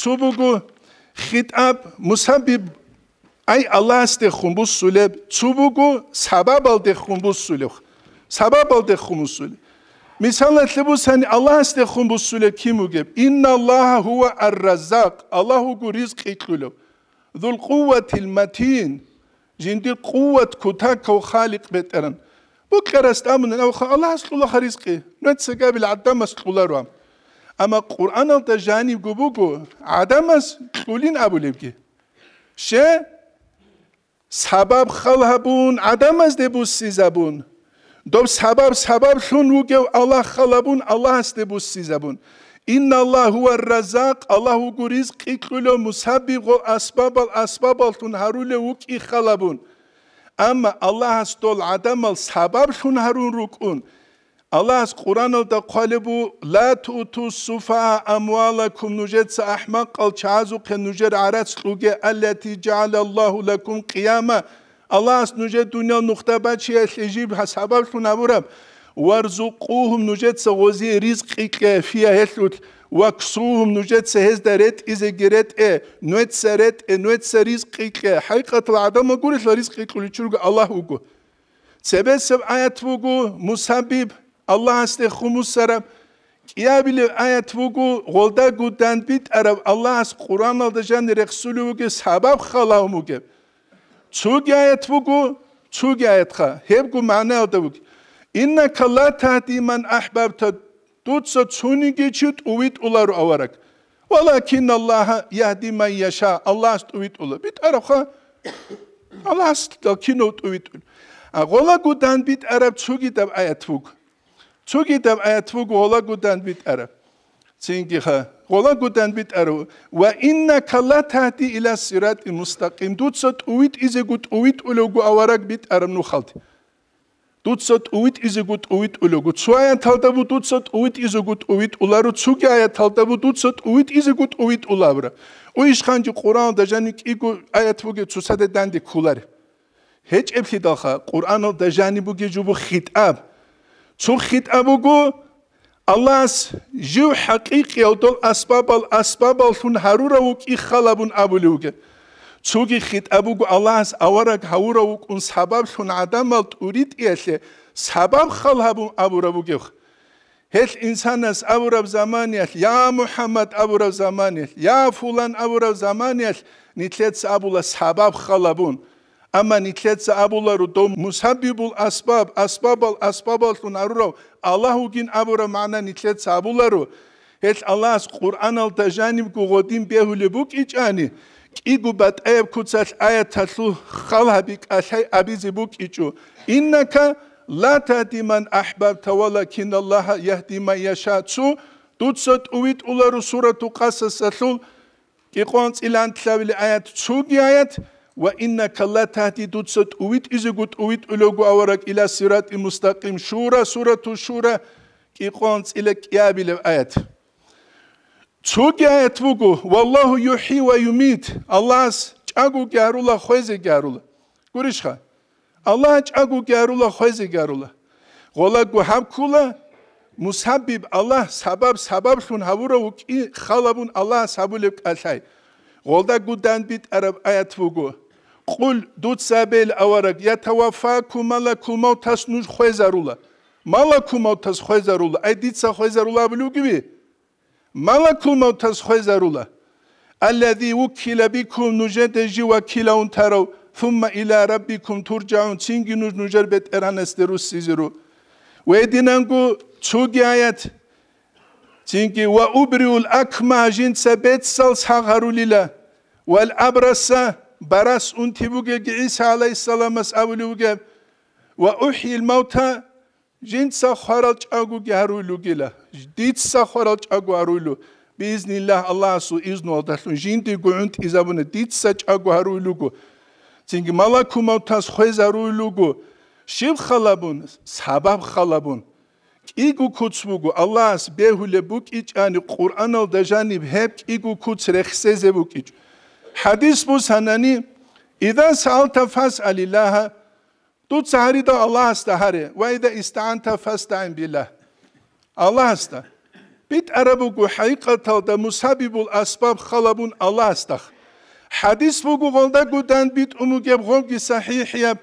ცუბუგუ ხიტაბ მუსაბი აი ალასტე ხუმბუს სულებ ცუბუგუ საბაბალდე ხუმბუს სულებ საბაბალდე ხუმბუს სულებ მისალათ ლებუსანი ალასტე ხუმბუს სულებ ქიმუგებ ინალლაჰა ჰუვა არ-რაზაკ ალაჰუ გურიზ ყიტლულო ذو القوة المتين ჟინდი ყუვათ ქუთა ქო ხალიყ ბეტერან ბუ ყერასტამუნ ნა ხა ალას ყულა ხარიზყი ნეცე გაბილ ადამას ყულარო ამა ყურან ალ და ჟანი გუბუგუ ადამას ყულინ აბულებგი შე საბაბ ხალაბუნ ადამას დებუს სიზაბუნ დო საბაბ საბაბ შუნ უგევ ალა ხალაბუნ ალას დებუს სიზაბუნ İnna Allahu Razzaq Allahu guriz ikulu musabbiqu asbab al asbab altun harule uk ikhalabun. Ama Allah stol adam al sabab şun harun rukun. Allah az Kur'an'ı da kalibu la tu'tu sufa amwalakum nujetsa ahmak al çazu ke nujer araç luge allati ceale Allahu lekum kıyama. Allah az nujet dünya nukta baçiye şecib hasabab şun aburab. ვარზუყუჰუმ ნუჯეთს ღოზი რიზყიკე ფია ეშუთ ვაქსუჰუმ ნუჯეთს ჰესდარეთ იზეგერეთე ნუეცერეთ ნუეცერიზყიკე ჰაიყათლა ადამგურის რიზყიკული ჩურგ ალაჰუ გუ ცებესებ აიათუგუ მუსაბიბ ალაჰასტე ხუმუსარა კიაბილი აიათუგუ ღოლდა გუდან ბიტ არავ ალაჰას ყურანალდა ჟანი რეხსულუგე საბაბ ხალავმუგე ჩუგი აიათუგუ ჩუგი აიათხა ჰებგუ მანა ადავუგი ინнака ла тахти ман ахбабта тутса цунги чит увит улар аварак валакин аллаха яхди ман яша аллах стувит ула бит араха аллах ста кино тувит а гола гудан бит араб цугитам аятвук цугитам аятвук гола гудан бит араб цинги ха гола гудан бит ару ва иннака ла тахти ила сират мустақим тутса тувит изе гут увит улугу аварак бит арам ну халти დუცოთ უვით იზეგუთ უვით ულოგუ ცუაიან თალდაბუ დუცოთ უვით იზეგუთ უვით ულარო ცუგაია თალდაბუ დუცოთ უვით იზეგუთ უვით ულავრა უიშხანჯი ყურანო დაჟანი კიგუ აიათბუგე ცუსადე დანდი ქულარი ჰეჭებში დახა ყურანო დაჟანი ბუგე ჯუბუ ხიტაბ ცუ ხიტაბუგუ ალას ჯუ ჰაკიკი ოდო ასბაბალ ასბაბალ თუნ ჰარურა უკი ხალაბუნ აბულიუგე ცუგი ხიტაბუგ ალას ავარა გაურა უკუნ საბაბ შუნ ადამალ ტურიტ ესე საბაბ ხალაბუ აბურაბუ გევ ჰეს ინსანას აბურაბ ზამანიას ია მუჰამად აბურაბ ზამანიას ია ფულან აბურაბ ზამანიას ნიცეც აბულა საბაბ ხალაბუნ ამა ნიცეც აბულარუ დო მუსაბიბულ ასბაბ ასბაბალ ასბაბალ თუნ არურავ ალაჰუგინ აბურა მანა ნიცეც აბულარუ ეს ალას ყურანალ და ჟანიბ გუღოდიმ ბეჰულებუ კიჭანი კიგუბა ტაებქუცალ აათალუ ხავაბი კალაი აბიზიბუ კიჭუ ინნაკა ლათადი მან აჰბაბთა ვალაკინალლაჰა იაჰდი მან იაშაცუ დუცოტ უვიტ ულარუ სურათუ ყასასალუ კიყონ წილანთლავილი აათ ცუგი აათ ვა ინნაკა ლათადი დუცოტ უვიტ იზიგუტ უვიტ ულოგუ ავარაკ ილა სირატი მუსტაკიმ შურა სურათუ შურა კიყონ წილე კიაბილი აათ ცუკი ეთვუკუ ვალლაჰუ იუჰი ვა იუმით ალას ჭაგუ გარულა ხეზე გარულა გურიშხა ალა ჭაგუ გარულა ხეზე გარულა ღოლა გუჰაბკულა მუსაბიბ ალა საბაბ საბაბ შუნ ჰავურა უკი ხალაბუნ ალა საბულებ კალაი ღოლდა გუდან ბიტ არაბ აეთვუკუ ყულ დუცაბელ ავარაკ ياتავაფაკუ მალაკუ მოთასნუ ხეზარულა მალაკუ მოთას ხეზარულა აი დიცა ხეზარულა ბლუგვი მალაკულ მოთას ხეზარულა ალლადი უკილა ბიკუმ ნუჯედეჯი ვაკილაუნ თარავ ფუმა ილა რაბიკუმ თურჯაუნ ცინგი ნუჯ ნუჯერბეთ ერანესტერუ სიზირუ ვედინანგუ ჩუგი აიათ ცინგი ვა უბრიულ აკმაჟინ ცებეთ სალს ჰაღარულილა ვალ აბრასა ბარას უნთიბუგე გიისა ალაისალამას აბლუგე ვა უჰი ალ მოთა ჟინცა ხარალ ჭაგუ გარულუ გილა დიცსა ხარალ ჭაგუ არულუ ბიზნილა ალასუ იზნო დაშუ ჟინდი გუნთ იზაბუნე დიცსა ჭაგუ არულუ გუ ცინგი მალაკუმავთას ხეზარულუ გუ შიბ ხალაბუნ საბაბ ხალაბუნ იგუ ქუცმუგუ ალას ბეჰულე ბუკიჭანი ყურანალ დაჟანი ჰებ იგუ ქუც რეხსეზე ბუკიჭ ჰადის მუსანანი იდან საალტა ფას ალილაჰა Tut sahari da Allah hasta hari. Ve ide istaanta fasta'in billah. Allah hasta. Bit arabugu haykata da musabibul asbab halabun Allah hasta. Hadis bu gugolda gudan bit umugeb gomgi sahih yap.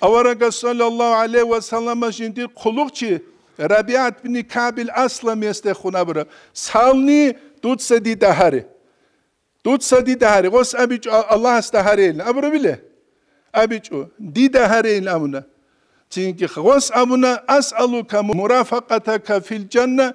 Avaraga sallallahu aleyhi ve sellem jindi kulukçi Rabiat bin Kabil asla meste xunabra. Salni tut sedi dahari. Tut sedi dahari. Gos abic Allah hasta hari. Abra bile. აბიჭო დიდა ჰარეინ ამუნა ჩინკი ხოს ამუნა ასალუ კამ მურაფაკათა კაფილ ჯანნა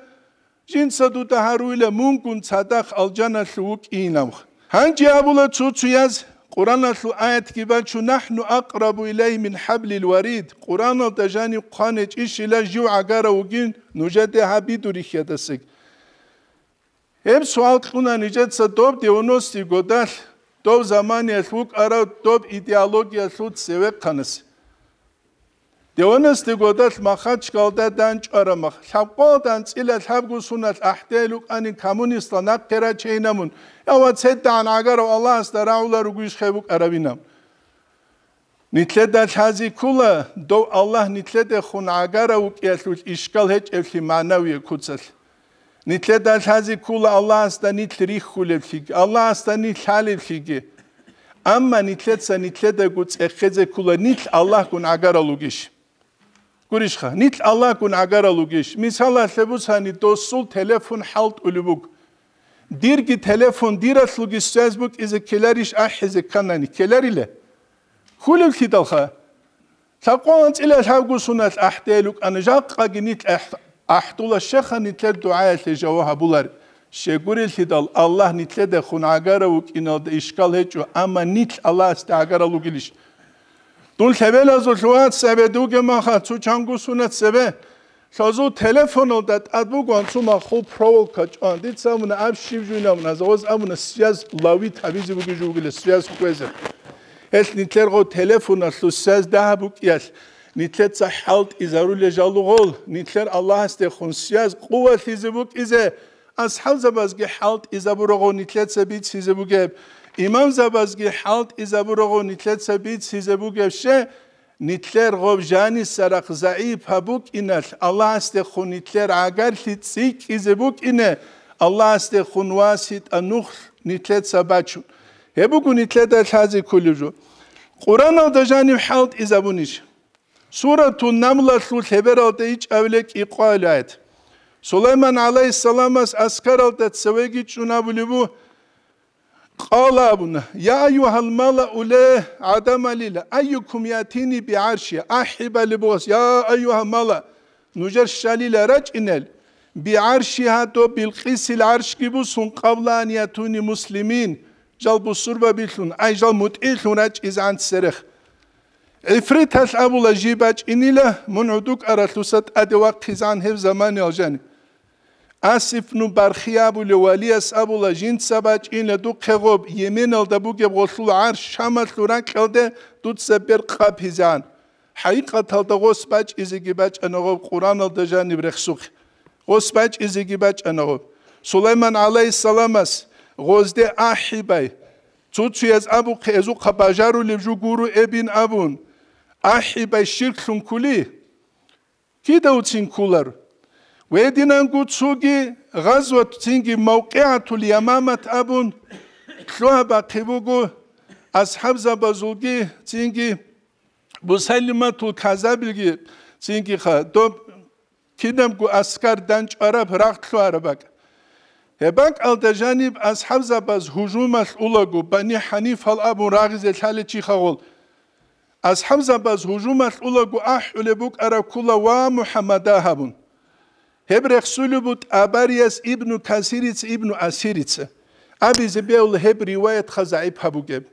ჯინსა დუ დაჰარუილა მუნკუნ ცადახ ალჯანა შუკ ინამ ჰანჯი აბულა ჩუჩიაზ ყურანა შუ აიათ კიბან ჩუ ნახნუ აყრაბუ ილაი მინ ჰაბლი ლვარიდ ყურანა დაჟანი ყანე ჭიშილა ჯუ აგარა უგინ ნუჯადე ჰაბიდური ხედასეკ ემ სვალტყუნა ნიჯეთსა დობდი ონოსი გოდალ топ замане слуг ара топ идеология суд севе канас деонэст годал махач голда данч арамах шапго данц ила шапгу сунал ахтелук ани коммуниста нак тера чейнамун ява цетан агар аллах стараулар гуиш хевук арабинам нитледа лази кула до аллах нитледе хун агар укиасул ишкал хеч эвли манавие куцал ნიტლე და თაზი კულა ალას და ნიტლი რიხულებში ალას და ნიტლი ხალებში ამა ნიტლეცა ნიტლე და გუცეხეზე კულა ნიტლ ალაჰ გუნ აგარალუგიშ გურიშხა ნიტლ ალაჰ გუნ აგარალუგიშ მისალა ლებუსანი დოსულ ტელეფონ ჰალტ ულუბუგ დირგი ტელეფონ დირასლუგის ფეისბუქ იზე კელარიშ აჰეზე კანანი კელარილე ხულულში დალხა საყონ წილა თავგუსუნას აჰდელუკ ანჟაყ ყაგი ნიტლ აჰ ahdula shekha nitle duaya se jawaha bular. Shekuri sidal Allah nitle de khun agara uk inal de ishkal hechu ama nitl Allah asti agara lugilish. Dun sebel azo shuat sebe duge maha tsu changu sunat sebe. Shazu telefonu dat adbu guan tsu ma khu provol kach on. Dit sa muna ab shivju ina muna za oz amuna siyaz lawi tabizi bugi jugile siyaz kweze. Es nitler go telefonu asu siyaz daha bukiyas. Yes. ნიტლეცა ჰალთ იზარულე ჟალუღულ ნიტლერ ალლაჰასტე ხუნსიას ყუვათ იზებუკ იზე ას ჰალზაბაზგი ჰალთ იზაბურუღო ნიტლეცები ციზებუგებ იმამ ზაბაზგი ჰალთ იზაბურუღო ნიტლეცები ციზებუგებ შე ნიტლერ ღობ ჟანი სარახ ზაიფ ჰაბუკ ინალ ალლაჰასტე ხუნ ნიტლერ აგარ ლიცი ციზებუკ ინე ალლაჰასტე ხუნ ვასიტ ანუხ ნიტლეცა ბაჩუ ჰებუგუ ნიტლედა ლაზი ქულიჟუ ყურანო დაჟანი ჰალთ იზაბუნიშ Suratun namlaslu seberalda hiç evlek iqal ayet. Süleyman aleyhisselamaz askaralda tsevegiç unabulubu Kala buna. Ya eyyuhel mala'u le adam alile. Ayyukum yatini bi arşi. Ahiba li Ya eyyuhel mala. Nucer şalile rac inel. Bi arşiha to bil qisil arş gibi sun kavlan muslimin. Jal bu surba bilsun. Ay jal mut'ilsun rac izan serih. ეფრითას აბულა ჯიბაჭინილა მონუდუკ არასუსად ადევაქთიზან ჰევ ზამანელჟანი ასიფნუ ბარხიაბული ვალიას აბულა ჯინცაბაჭინა დუ ქეგობ იემენელ და ბუგე ბოსულ არ შამასლურან ყელდე დუცებერ ყაფიზან ჰაიყათალ და ოსბაჭ იზიგი ბაჭანოგო ყურანელ და ჟანი ბრხსუხ ოსბაჭ იზიგი ბაჭანოგო სულეიმან ალაისალამას ღოზდე აჰიბაი ცუცუეს აბუ ქეზუ ყაბაჟარული ჯუგურუ ებინ აბუნ ahiba shirkhunkuli kida utsinkular wedinangu tsugi ghazwat tsingi mawqiatul yamamat abun khloba tibugu ashab zabazugi tsingi musallimatul kazabilgi tsingi kha do kidamgu askar danch arab raqtlu arabak ebank aldajanib ashab zabaz hujumas ulagu bani hanif al abu raghiz elhalichi khagol ასჰამზაბას ჰუჯუმათ ულაგუ აჰულებუკ არაკულა ვა მუჰამადაჰაბუნ ჰებრეხსულუბუთ აბარიას იბნუ ქასირიც იბნუ ასირიც აბიზბეულ ჰებრივაიეთ ხაზაიფაბუგებ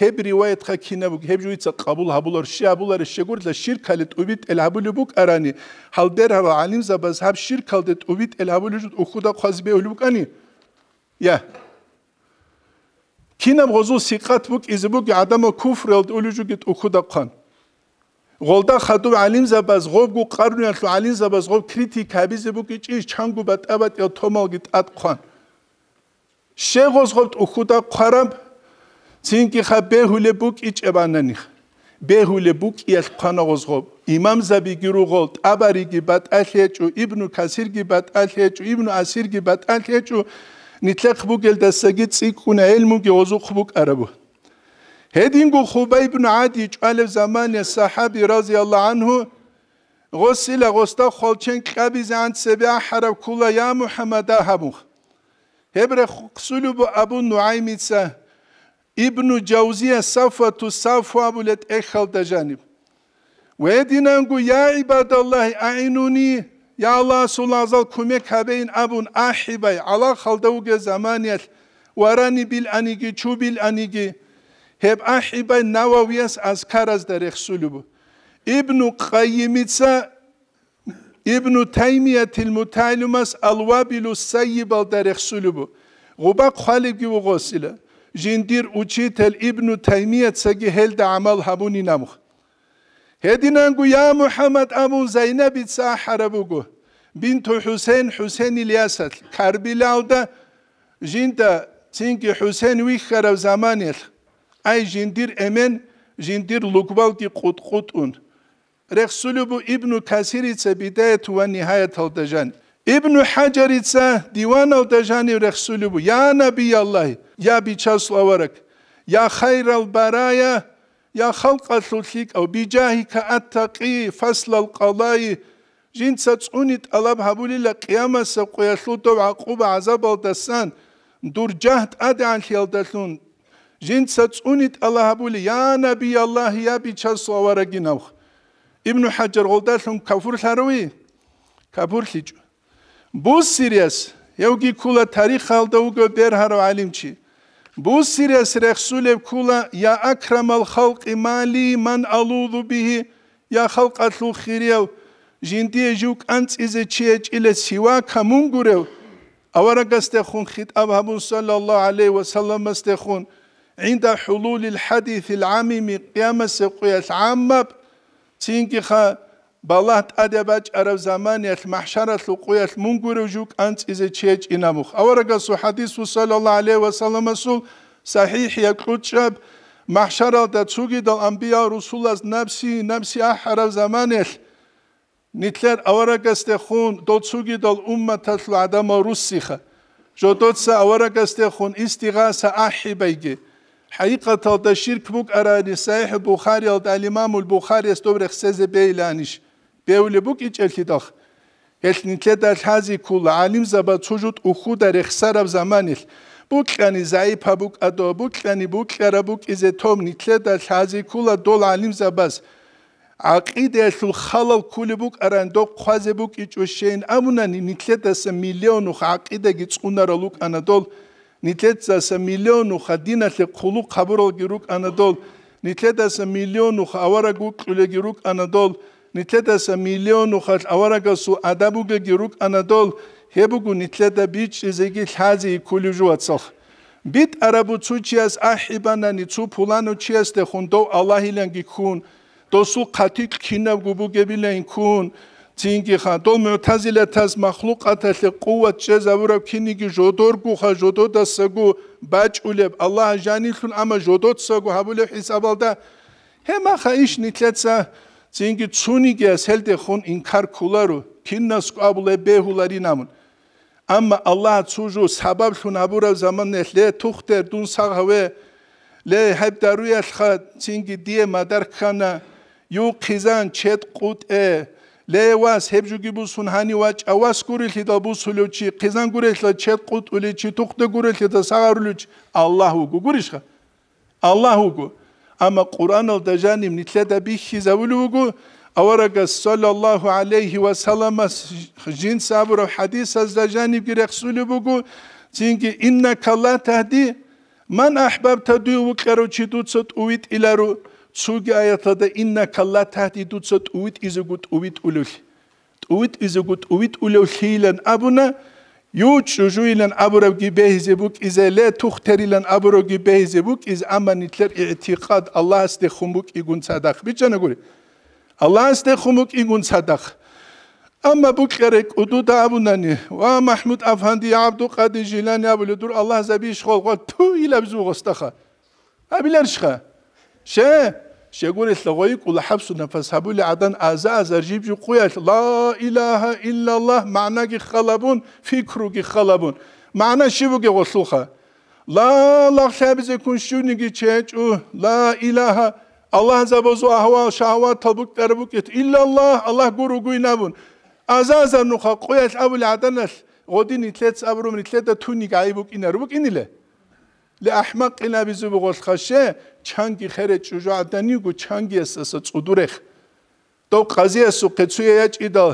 ჰებრივაიეთ ხაკინაბუგ ჰებჯუიცა ყაბულ ჰაბულარ შიაბულარ შეგურდლა შირქალეთ უბიტ ელაბულუბუკ არანი ჰალდერავა ალიმზაბას ჰაბ შირქალდეთ უბიტ ელაბულუჯუთ უხუდა ყაზბეულუბკანი ია kinam gozu siqat buk izbuk adamo kufrel tulujugit ukhudaqan golda khadu alim zabaz gov gu qarnian khu alim zabaz gov kritika bizbuk ichi changuba tabat ya tomalgit atqan she goz gov ukhudaqaram cinki kha behule buk ichi bananix behule buk yas qana goz gov imam zabi giru gol tabari gi bat ashechu ibnu kasir gi bat ashechu ibnu asir gi bat ashechu نتلاق بوك الدساقيت سيكون علمك وزوق بوك أربه هدينغو خبيب بن عدي ألف زمان الصحابي رضي الله عنه غسل غستا خلچن قبيز عن سبع حرب كولا يا محمد هبوخ هبر خسلو بو أبو نعيم ابن جوزية صفة صفة بولت إخل دجانب ويدينغو يا عباد الله أعينوني Ya Allah sulazal kume kabein abun ahibay ala khaldau ge zamaniyat warani bil anigi chubil anigi heb ahibay nawawiyas askaraz derexsulubu ibnu qayyimitsa ibnu taymiyatil mutalumas alwabilu sayyibal derexsulubu quba khaligi vugosila jindir uchitel ibnu taymiyatsa ge helda amal habuni namukh ჰედინანგუ ია მუჰამად აბუ ზაინაბი საჰარაბუგუ ბინთუ ჰუსეინ ჰუსეინ ილიასალ კარბილავდა ჟინდა ცინკი ჰუსეინ ვიხარავ ზამანილ აი ჟინდირ ემენ ჟინდირ ლუკბალტი ყუტყუტუნ რესულუბუ იბნუ ქასირიცა ბიდაიათუ ვა ნიჰაიათალ დაჟან იბნუ ჰაჯარიცა დივანავ დაჟანი რესულუბუ ია ნაბი ალლაჰი ია ბიჩასლავარაკ ია ხაირალ ბარაია ya khalqasulik bijahika attaqi faslal qalai jinsa tsunit alab habulila qiyamasa qiyasuto aquba azabaldasan durjahd adan khildasun jinsa tsunit alahabuli ya nabi allah ya bichaswaraginaw ibn hajar goldasun kafur sarwi kafur hich bu sirias yogi kula tarikh alda ugo der haro alimchi بو سيري سريخ كولا يا أكرم الخلق مالي من ألوذ به يا خلق أتلو خيريو جنتي جوك أنت إذا تشيج إلى سواك منقريو أورق استخون خد أبهب صلى الله عليه وسلم استخون عند حلول الحديث من قيامة سقية عامة تينكي خا بالات أدبج أرو زمان يتمحشرة لقوية منقر وجوك أنت إذا تشيج إنامخ أورق حديث صلى الله عليه وسلم سول صحيح يكوت شاب محشرة دا تسوغي دا الأنبياء رسول الله نفسي نفسي أحرى زمانه نتلر أورق استخون دا تسوغي دا الأمة تتلو عدم رسيخة جو دوتسا أورق استخون استغاثة أحي بيجي حقيقة دا شرك بوك أراني صحيح بخاري دا الإمام البخاري استبرخ سيزي بيلانيش ბევლი ბუკიჭელი დახ ელნიტლედა ლაზი კულ ალიმ ზაბა ჩუჯუტ უხუ დარ ხსარავ ზამანილ ბუკიანი ზაიფა ბუკ ადო ბუკიანი ბუკიარა ბუკ იზე თომ ნიტლედა ლაზი კულ დოლ ალიმ ზაბას აყიდე სულ ხალავ კული ბუკ არანდო ყვაზე ბუკ იჭუშენ ამუნანი ნიტლედა სა მილიონ უხ აყიდე გიწუნარა ლუკ ანადოლ ნიტლედა სა მილიონ უხ დინასე ყულუ ყაბროგი რუკ ანადოლ ნიტლედა სა მილიონ უხ ავარა გუკ ყილეგი რუკ ანადოლ ნიტლედასა მილიონუ ხალ ავარაგასუ ადაბუგე გირუკ ანადოლ ჰებუგუ ნიტლედა ბიჩ ზეგი ხაზი იკულიჟუ აცხ ბიტ არაბუ ცუჩიას აჰიბანანი ცუ ფულანუ ჩიას და ხუნდო ალაჰილან გიქუნ დოსუ ყათი ქინა გუბუგებილენ ქუნ წინგი ხა დო მოთაზილა თას მახლუყათალე ყუვათ შეზავრა ქინიგი ჟოდორგუ ხა ჟოდოდასაგუ ბაჭულებ ალაჰ ჟანი ხუნ ამა ჟოდოდსაგუ ჰაბულე ჰისაბალდა ჰემა ხა იშ ნიტლედსა Çünkü çunige çuniga seldehun inkar kularu kinnas kabule behularinamun. Ama Allah çocuğu sabab şunabura zaman nehle tuhter dun sahve le hep daruyat khat çünkü diye madar kana yu kizan çet kut e le vas hep jugi bu sunhani vaç avas guril da bu suluçi kizan guril çet kut uliçi tuhte guril da sagaruluç Allahu gurişha Allah gurişha Ama Kur'an-ı Decanim nitlede bihi zevlugu Avaraga sallallahu aleyhi ve sellem jin sabro hadis az decanim ki Resulü bugu çünkü inne kalla tehdi man ahbabta duyu karu çi dutsat uvit ilaru Tsugi ayatada inne kalla tehdi dutsat uvit izugut uvit ulul Uvit izugut uvit ulul hilen abuna Yuchujuilan aburugi behizebuk izele tuhterilan aburugi behizebuk iz amanitler i'tiqad Allah aste khumuk igun sadakh. Bichana guri. Allah aste khumuk igun sadakh. Amma bu kerek udu da bunani. Wa Mahmud Afandi Abdul Qadir Jilan ya bulu dur Allah zabi iş khol khol tu ila bizu gostakha. Abiler şıkha. Şe. Şey. შეგურეს ლღოი კულაჰაბსუ ნაფასაბული ადან აზა აზარჯიბჯი ყუიალ ლა ილაჰა ილალლა მანაგი ხალაბუნ ფიქრუგი ხალაბუნ მანა შიბუგე ვოსულხა ლა ლახშაბიზე კუნშუნიგი ჩეჭუ ლა ილაჰა ალლაჰ ზაბოზუ აჰვალ შაჰვა თალბუკ დერბუკ ით ილალლა ალლაჰ გურუგუინაბუნ აზა აზარნუ ხა ყუიალ აბული ადანას ღოდინი თლეც აბრუმი თლე და თუნი გაიბუკინა რუკინილე ლაჰმაკინა ბიზუბი ყოლხაშე ჩანგი ხერე ჭუჟადანი გუ ჩანგი ესესა წუდურეხ და ყაზიასო ქეცუეა ჭიდა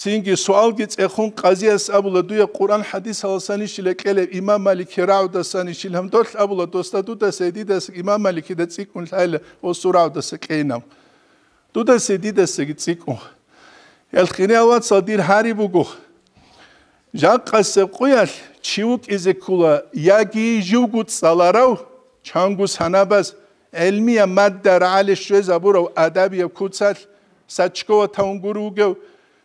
წინგი სვალგი წეხუნ ყაზიას აბულა დუია ყურან ჰადის ალსანი შილეკელე იმამ მალიკი რაუდასანი შილამ დოლ აბულა დოსტატუ და სედი და იმამ მალიკი და ციკუნ ლაილ ოსურაუდასა კეინამ დუდა სედი და სიკუ ელხინე ავაცა დირ ჰარი ბუგუ ჟანყას ყუალ ჩიუკიზე ქულა იაგი ჟუგუცალარავ ჩანგუს ანაბას ელმია მადდარ ალიშვეზა ბურო ადაბია ქუცალ საჩკოვა თაუნგურუგე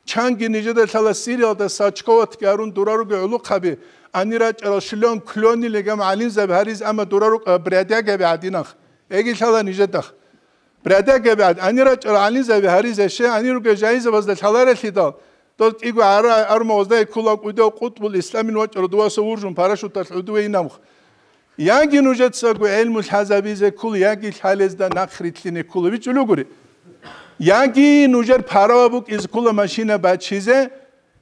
ჩანგი ნიჟედა თალა სირიალდა საჩკოვა თკარუნ დურარუგე ულუხაბი ანირა ჭრაშლონ ქლონი ლეგამ ალინზა ბარიზ ამა დურარუ ბრადიაგე ბადინახ ეგი თალა ნიჟედა ბრადიაგე ბად ანირა ჭრა ალინზა ბარიზ ეშე ანირუგე ჟაიზა ბაზდა თალა რეთიდო то тигу ара армозда э кула куда кутбул исламин вачро дуасо уржун парашута худуе инам яги нужетсагу илму хазабизе кул яги халезда нахритлине э кул вичлугури яги нужер фаравабу киз кула машина бачизе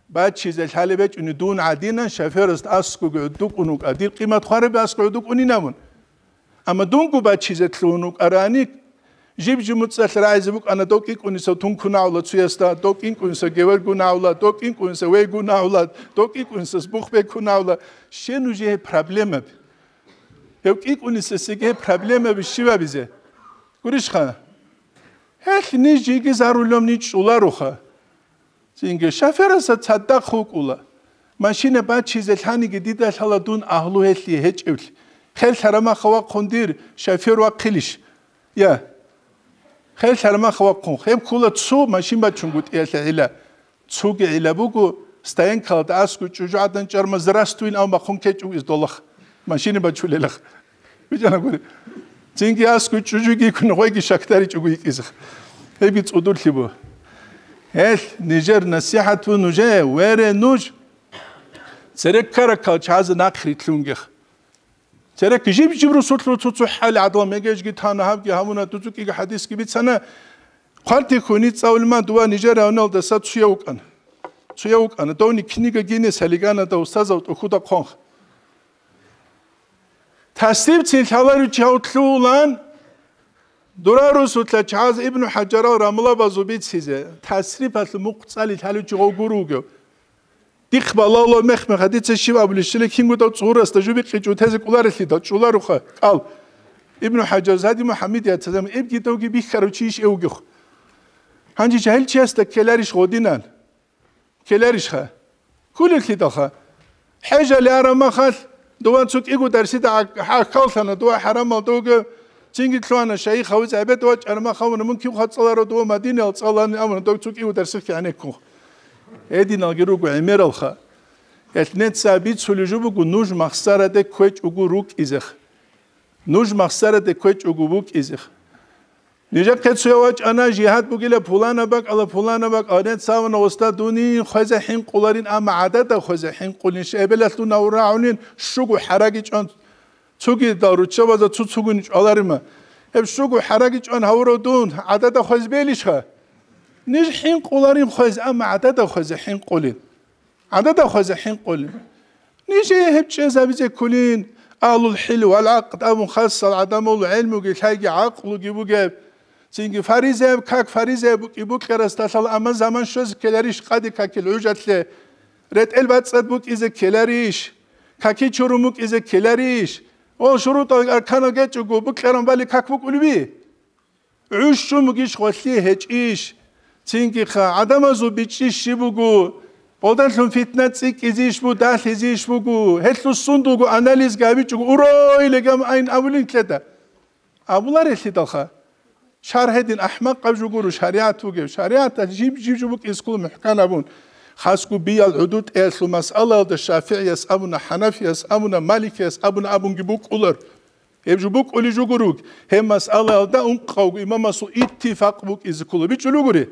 бачизе халебечуни дун адина шаферст аску гудукунук адир кимат хвареби аску гудукунинамун ама дунгу бачизе тлунук араник ჟიბჟუმუცხრაიზე უკანა დოკიკუნისო თუნქუნავლა ცუესტა დოკინკუნსა გევერგუნავლა დოკინკუნსა ვეგუნავლა დოკიკუნსას ბუხბექუნავლა შენუჟე პრობლემები დოკიკუნისეს იგე პრობლემები შევაბიზე გურიშხა ჰეხნი ჯიგის არულომნი ჭულარუხა ძინგე შაფერასა ცადდა ხუკულა машина бачизе ლანიგი დიდა ხალა დუნ აღლუ ეთლი ჰეჭევლ ხელ შარამახვა ქონდირ შაფერვა ყილიშ ია ხელ შარმახვა ხო ხემ ქულა ცუ მაშინ ბაჩუნგუ ტიალა ელა ცუგე ელა ბუგუ სტაენ ქალდა ასკუ ჯუჯადან ჯარმა ზრასტვინ ამა ხონ ქეჭუ ის დოლხ მაშინ ბაჩულელხ ბიჯანა გური ჯინგი ასკუ ჯუჯიგი ქნ ხოიგი შაქტარი ჯუგი იყიზხ ები წუდულში ბუ ეს ნიჟერ ნასიჰათუ ნუჯე ვერე ნუჯ ცერეკარა ქალ ჩაზ ნახრი თლუნგიხ ჯერაქ ჯიბჯიბრო სულთო თუცუ ჰალი ადვა მეგეჯგი თანა ჰავკი ჰამუნა თუცუ კი ჰადისკი ბიცანა ხალთი ხუნი წავლმა დუა ნიჯერა ანალ და საცუია უკან ცუია უკან დონი ქნიგა გინე სალიგანა და უსაზა უხუდა ხონ ტასტიბ ცილ ჰავარი ჩაუთლულან დურარუ სულთა ჩაზ იბნუ ჰაჯარა რამლა ბაზუ ბიციზე ტასრიფას მუყწალი თალუჩი ღოგურუგო დიხბალალო მეხმე ხადი წეშივაბლი შილიქინგო და წურას და ჯუბი ყიჭუ თეზე კულარეთი და ჭულარუ ხა ყალ იბნუ ჰაჯაზ ჰადი მუჰამედი ათაზამ იბგი თოგი ბიხარუ ჩიშ ეუგი ხო ჰანჯი ჯაჰილ ჩესტა ქელარიშ ღოდინალ ქელარიშ ხა ქულილი და ხა ჰეჯა ლარა მახალ დუან ცუკ იგუ დარსი და ჰა ხალსანა დუა ჰარამა თოგი ჩინგი ქლანა შეიხავი ზაბე დუა ჭარმა ხავნა მუნ ქი ხა წალარო დუა მადინალ წალანი ამონ თოგი ცუკ იგუ დარსი ხა ანეკო ხო ედინა გირუკ ემერალხა ეთნეცა ბიცული ჟუბუკუ ნუჟ მახსარა და ქეჭ უგუ რუკ იზეხ ნუჟ მახსარა და ქეჭ უგუ ბუკ იზეხ ნიჟა ქეცუევა ჭანა ჟიჰად ბუგილე ფულანა ბაკ ალა ფულანა ბაკ ადენცავნა უსტადუნი ხეზე ჰიმ ყულარინ ამა ადა და ხეზე ჰიმ ყულინ შეებელასტუ ნაურაუნინ შუგუ ჰარაგი ჭონ ცუგი და რუჩაბა და ცუცუგინ ჭალარიმა ეს შუგუ ჰარაგი ჭონ ჰაუროდუნ ადა და ხეზბელიშხა ნიშ ჰინყულარი ხოზ ამ ადადა ხოზ ჰინყული ადადა ხოზ ჰინყული ნიშ ჰებჭეზა ბიზე ქულინ ალულ ჰილ ვალ აყდ ამ ხას ალ ადამულ ილმუ გი ხაიგი აყლუ გი ბუგე ცინგი ფარიზე ქაკ ფარიზე ბუკი ბუკერას თალ ამ ზამან შოზ ქელარი შყადი ქაკი ლუჟათლე რეთ ელ ბაცად ბუკ იზე ქელარი შ ქაკი ჩურუმუკ იზე ქელარი შ ол шурута арканаге чугу бу керамбали как бу кулби үш шум гиш хөлли хэч иш цинкиха адамазу бичишибугу Оданлун фитнацик изишбу дал изишбугу хеллу сундугу анализ гавичугу уройлегам айн авлинкледа абулар элхидалха шархедин ахмак кавжугуру шариатуге шариата жиб жибжубук изкул мухканабун хаску биял худуд элху масалалда шафиъяс абуна ханафияс абуна маликияс абуна абунгибук улар Evcubuk ulicuguruk. Hem masalada un kavg imamasu ittifak buk izikulu. Bir çuluguri.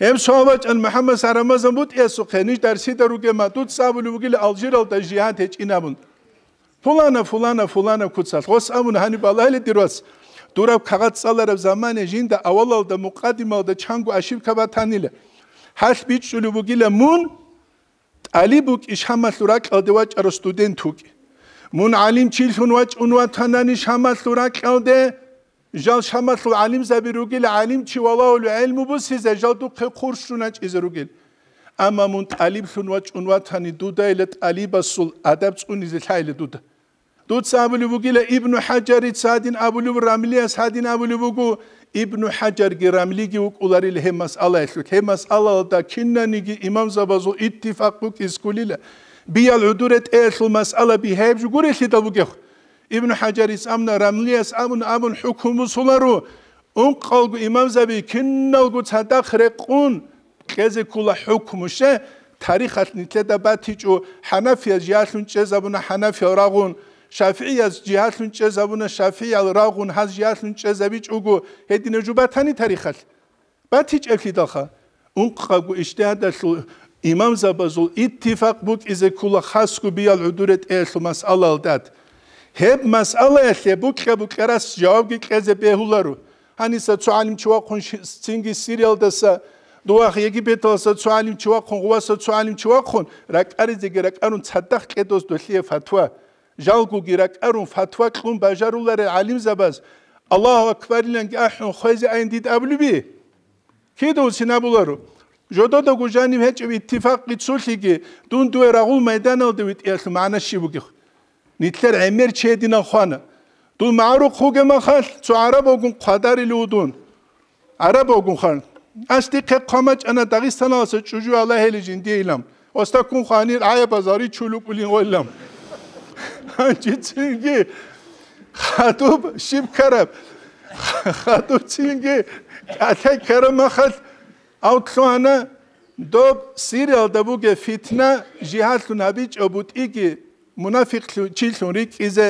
ემ სოვაჭან მუჰამმად რამაზან ბუთ ესო ხენიშ დარსი და რუგემა თუც საბული უგილი ალჟირალდა ჟიანთ ეჭინამუნ ფულანა ფულანა ფულანა ქუცალ ხოს ამუნ ჰანი ბალაილი დიროს დურავ ქაღაცალარებ ზამანე ჟინდა ავალალდა მუყადიმალდა ჩანგუ აშივქაბათანილე ჰაშ ბიჭული უგილე მუნ ალიბუ კიშამასურა ყალდევა ჭარო სტუდენტუკი მუნ ალიმ ჩილხუნ ვაჭუნ ვათანანი შამასურა ყალდე ჟალ შამათლუ ალიმ ზაბირუგილ ალიმ ჩივალაულ ალმუ ბუსიზე ჟალ თუ ქურშუნა ჩიზრუგილ ამა მუნ ტალიბ ხუნვა ჩუნვათანი დუდაილე ტალიბასულ ადაბ წუნიზე ხაილე დუდ დუდ საბული ბუგილე იბნუ ჰაჯარი ცადინ აბული ბრამლი ასადინ აბული ბუგუ იბნუ ჰაჯარ გირამლი გი უკულარი ლჰემას ალაიშუ ლჰემას ალალდა ქინნანი გი იმამ ზაბაზუ ittifaq ბუკ ისკულილე ბიალ უდურეთ ეშულ მასალა ბიჰებჟ გურეში დაბუგეხ იბნუ ჰაჯარის ამნა რამლიას ამნ ამნ ჰუკუმუსულარუ ონ ყალგუ იმამზაბი ქინნალგუ ცადა ხრეყუნ ყეზე ქულა ჰუკუმუშე ტარიხალ ნიტლე და ბათიჭუ ჰანაფია ჯიალუნ ჩეზაბუნა ჰანაფია რაღუნ შაფიიას ჯიალუნ ჩეზაბუნა შაფიია რაღუნ ჰაზ ჯიალუნ ჩეზაბი ჭუგუ ჰედინე ჯუბათანი ტარიხალ ბათიჭ ეკლი დახა ონ ყალგუ ისტიადა სუ იმამზაბაზულ ittifaq buk ize kula khasku bial udurat eslu mas alal dat ჰებ მას ალეხე ბუკხე ბუკერას ჯავგი ყეზე ბეჰულარუ ანისა ცვალიმ ჩვაყონ სინგი სირიალ დასა დუახი ეგი ბეთოსა ცვალიმ ჩვაყონ ყვასა ცვალიმ ჩვაყონ რაკარი ზეგე რაკარუნ ცადახ ყედოს დოლიე ფათვა ჟალგუ გი რაკარუნ ფათვა ყუნ ბაჟარულარე ალიმ ზაბას ალლაჰუ აკბარ ილან კი აჰუნ ხეზი აინ დიდ აბლიბი ქიდუ სინაბულარუ ჟოდო დო გუჟანი ჰეჭი ვიტიფაყი ცულიგი დუნდუე რაღულ მედანალდი ვიტიახ მანაში ბუგი нийтлэр амир чэдина хон дун марук хугэ махал цу араб огун қадари лудун араб огун хан асти ке қамач ана дагистан аса чужу ала хелижин дейлам оста кун ханир ая базари чулук улин оллам анчи цинги хатуб шиб караб хатуб цинги атай карамахал аутлуана доб сириал дабуге фитна жиҳатлу набич обут иги მუნაფიკი ჩილსური კიზე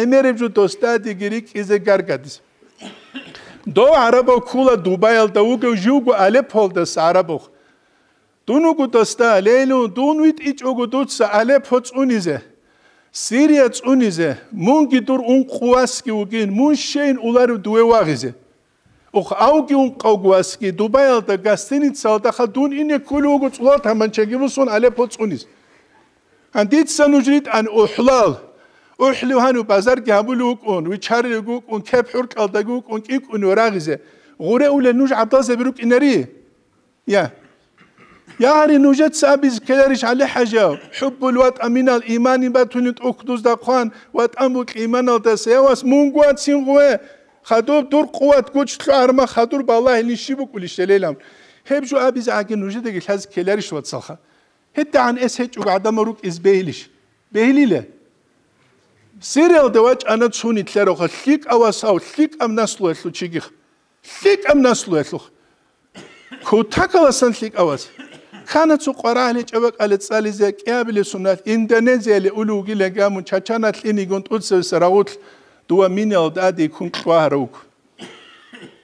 ემერებს დოსტადი გირი კიზე გარგადის დო არაბო ქულა დუბაიალ და უგო ჟუგო ალეფოლდეს არაბო დუნუგუ დოსტა ალეილუ დუნვით იჭუგუ დუც ალეფო წუნიზე სირია წუნიზე მუნგი დურ უნყუასკი უგინ მუნ შეინ ულარი დუევაღიზე ოხ აუგი უნყოგუასკი დუბაიალ და გასტინიცალ და ხა დუნ ინე ქულუგუ წულა თამანჩეგი მუსონ ალეფო წუნიზე ან დიდ სანუჯრით ან უჰლალ უჰლუ ჰანუ ბაზარ გაბულუ უკუნ ვიჩარი უკუნ თეფურ კალდა უკუნ კიკუნ ურაღიზე ღურე ულე ნუჯ აბდაზე ბირუკ ინერი ია ياري نوجت سابز كلاريش على حاجة حب الوات أمين الإيمان باتون تأخذوز دخوان وات أمبوك إيمان التسيا واس مونغوان سينغوة خدوب دور قوات كوش تلو أرما خدور بالله اللي شبوك وليش تليلام هبجو أبز عاقي نوجت دقل هز كلاريش وات سلخة ჰეთან ესე ჭუ ადამრუკ ის ბეილიშ ბეილილე სირელ დევაჭ ანაცუნი თლერო ხო ლიკ ავასაო ლიკ ამნასლუ ეხლუ ჩიგიხ ლიკ ამნასლუ ეხლუ ქუთაკავასან ლიკ ავას ხანაცუ ყვარალე ჭევაკალე წალიზე ყიაბილე სუნა ინდონეზიელი ულუგი ლეგამუ ჩაჩანა ლინი გონტუცეს რაუთ დუა მინელ დადი ქუნ ყვაროკ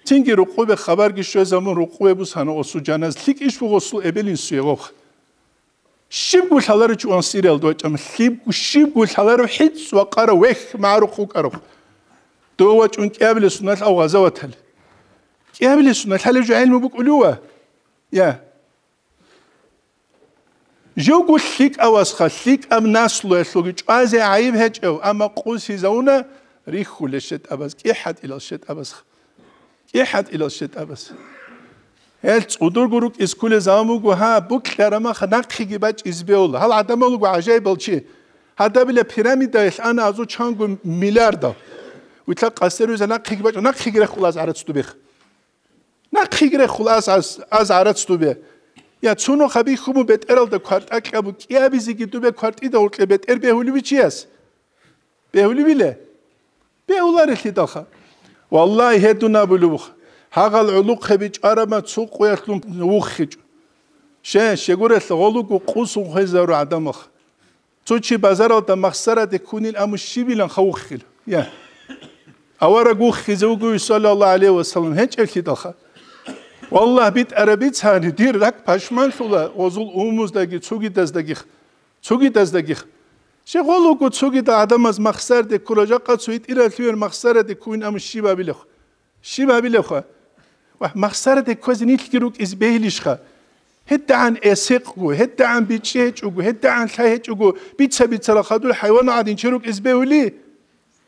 თინგი რუყუბე ხაბარგი შეზამუ რუყუებუ სანო ოსუ ჯანას ლიკიშ ფუღოსულ ებელინსი ეღო ხო шибгу шаларч он сирел дочам хибгу шибгу шалар хиц ва кара вех мару ху кара дооч он кэблес нал ау газаватал кэблес нал хале жу айлму бук улува я жогу хик авас ха хик ам нас лу эс логи чазе айв хэчо ама куси зауна рихулешет абас кихат илашет абас кихат илашет абас ელც უდურგურუკ ისქულე ზამუგუ ჰა ბუკლარამა ხნაკიგი ბაჭ იზბეულ ჰალ ადამალუგუ აჟაიბალჩი ჰადაბილე ფირამიდა ეს ანა აზუ ჩანგუ მილიარდა უთა ყასერუ ზანა ხიგი ბაჭ ნა ხიგი რე ხულას არაცდუბი ნა ხიგი რე ხულას ას ას არაცდუბი ია ცუნო ხაბი ხუმუ ბეტერალ და ქარტაკებუ კიაბიზი გიტუბე ქარტი და ორკე ბეტერ ბეულივიჩიას ბეულივილე ბეულარი ხიდახა ვალლაი ჰედუნა ბულუხ ჰაღალ ულუხები ჭარამა ცუ ყუერთლუ უხიჭ შე შეგურეს ღოლუკუ ყუს უხეზარ ადამახ ცუჩი ბაზარალ და მახსარადი ქუნილ ამუ შიბილან ხა უხხილ ია ავარა გუხი ზუგუ სალალა ალე ვასალამ ჰეჭ ერთი დახა ვალლაჰ ბიტ არაბი ცანი დირ რაკ ფაშმან სულა ოზულ უმუზდაგი ცუგიდასდაგი ცუგიდასდაგი შე ღოლუკუ ცუგიდა ადამას მახსარდე ქუროჯა ყაცუ იტირალ თვიერ მახსარადი ქუნ ამუ შიბაბილე შიბაბილე ხო مخسرت کوزنیل گروک از بیلیشخه هد عن اسقو هد عن بيتشيتشوغو هد عن لايتشوغو بيتسا بيتسا لخدو الحيوان عادين شروك ازبيولي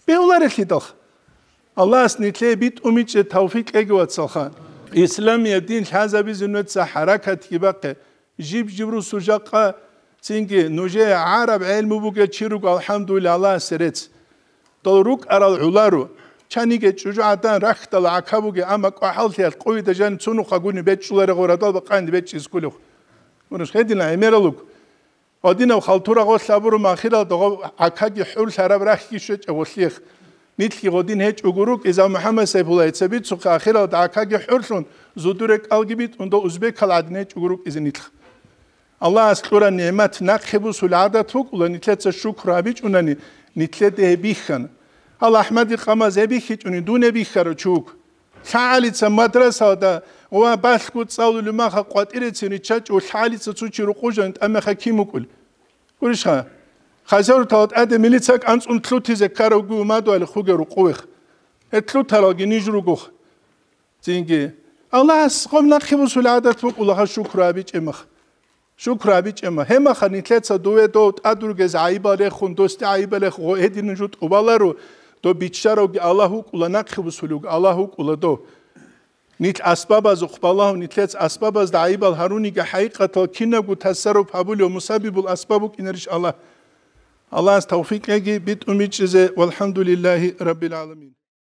بيولار اللي دخ الله اسنيتلي بيت اميتش توفيق اجوا تسخان اسلام يدين هذا بزنوت حركه تبقى جيب جبرو سجاقة سينجي نوجي عرب علم بوكا تشيروك الحمد لله الله سريت دولروك ارى العلارو ჩანი გეჭუჭა ადან რახტალ აკაბუგე ამა ყალთიალ ყვიდა ჟან ცუნუ ხაგუნი ბეჭულერე ღორადალ ბაყანდი ბეჭის გულუხ მურის ხედინა ემერალუკ ოდინა ხალთურა ყოსლაბურო მახირალ დოღა აკაგი ჰურს არაბ რახკი შეჭე ყოსლიხ ნიტლი ღოდინ ჰე ჭუგურუ ეზა მუჰამმად საიფულა ეცები ცუ ხახირალ და აკაგი ჰურსუნ ზუდურე ყალგიბით უნდა უზბე ქალადნე ჭუგურუ ეზი ნიტლი Allah asqura ne'mat naqhibu sulada tuq ulani tletsa shukra bich unani nitlede bihan ал ахмади қамаз эби хичуни дунеби хэро чук саалица мадраса да ва башку цаулу маха квартирицини чачу саалица цучиру қужан тама хакимукул куришха хазар тат аде милицак анцун тлутизе карагу мадвали хугеру қувих э тлуталоги нижру гух цинги алас қомна хибусул адат бу кулаха шукраби чимх шукраби чима хемаха нитлеца дуве до адургез айбале хундости айбале хо эдин жут убалару то бичшароги аллаху кулана хвсулуг аллаху кулдо нит асбабаз ухбалаху нитлец асбабаз дайбал харуни га хайкато кинагу тасару фабул мусабибул асбабу кинариш алла аллас тавфик еги бит умичзе валхамдулиллахи раббил аламин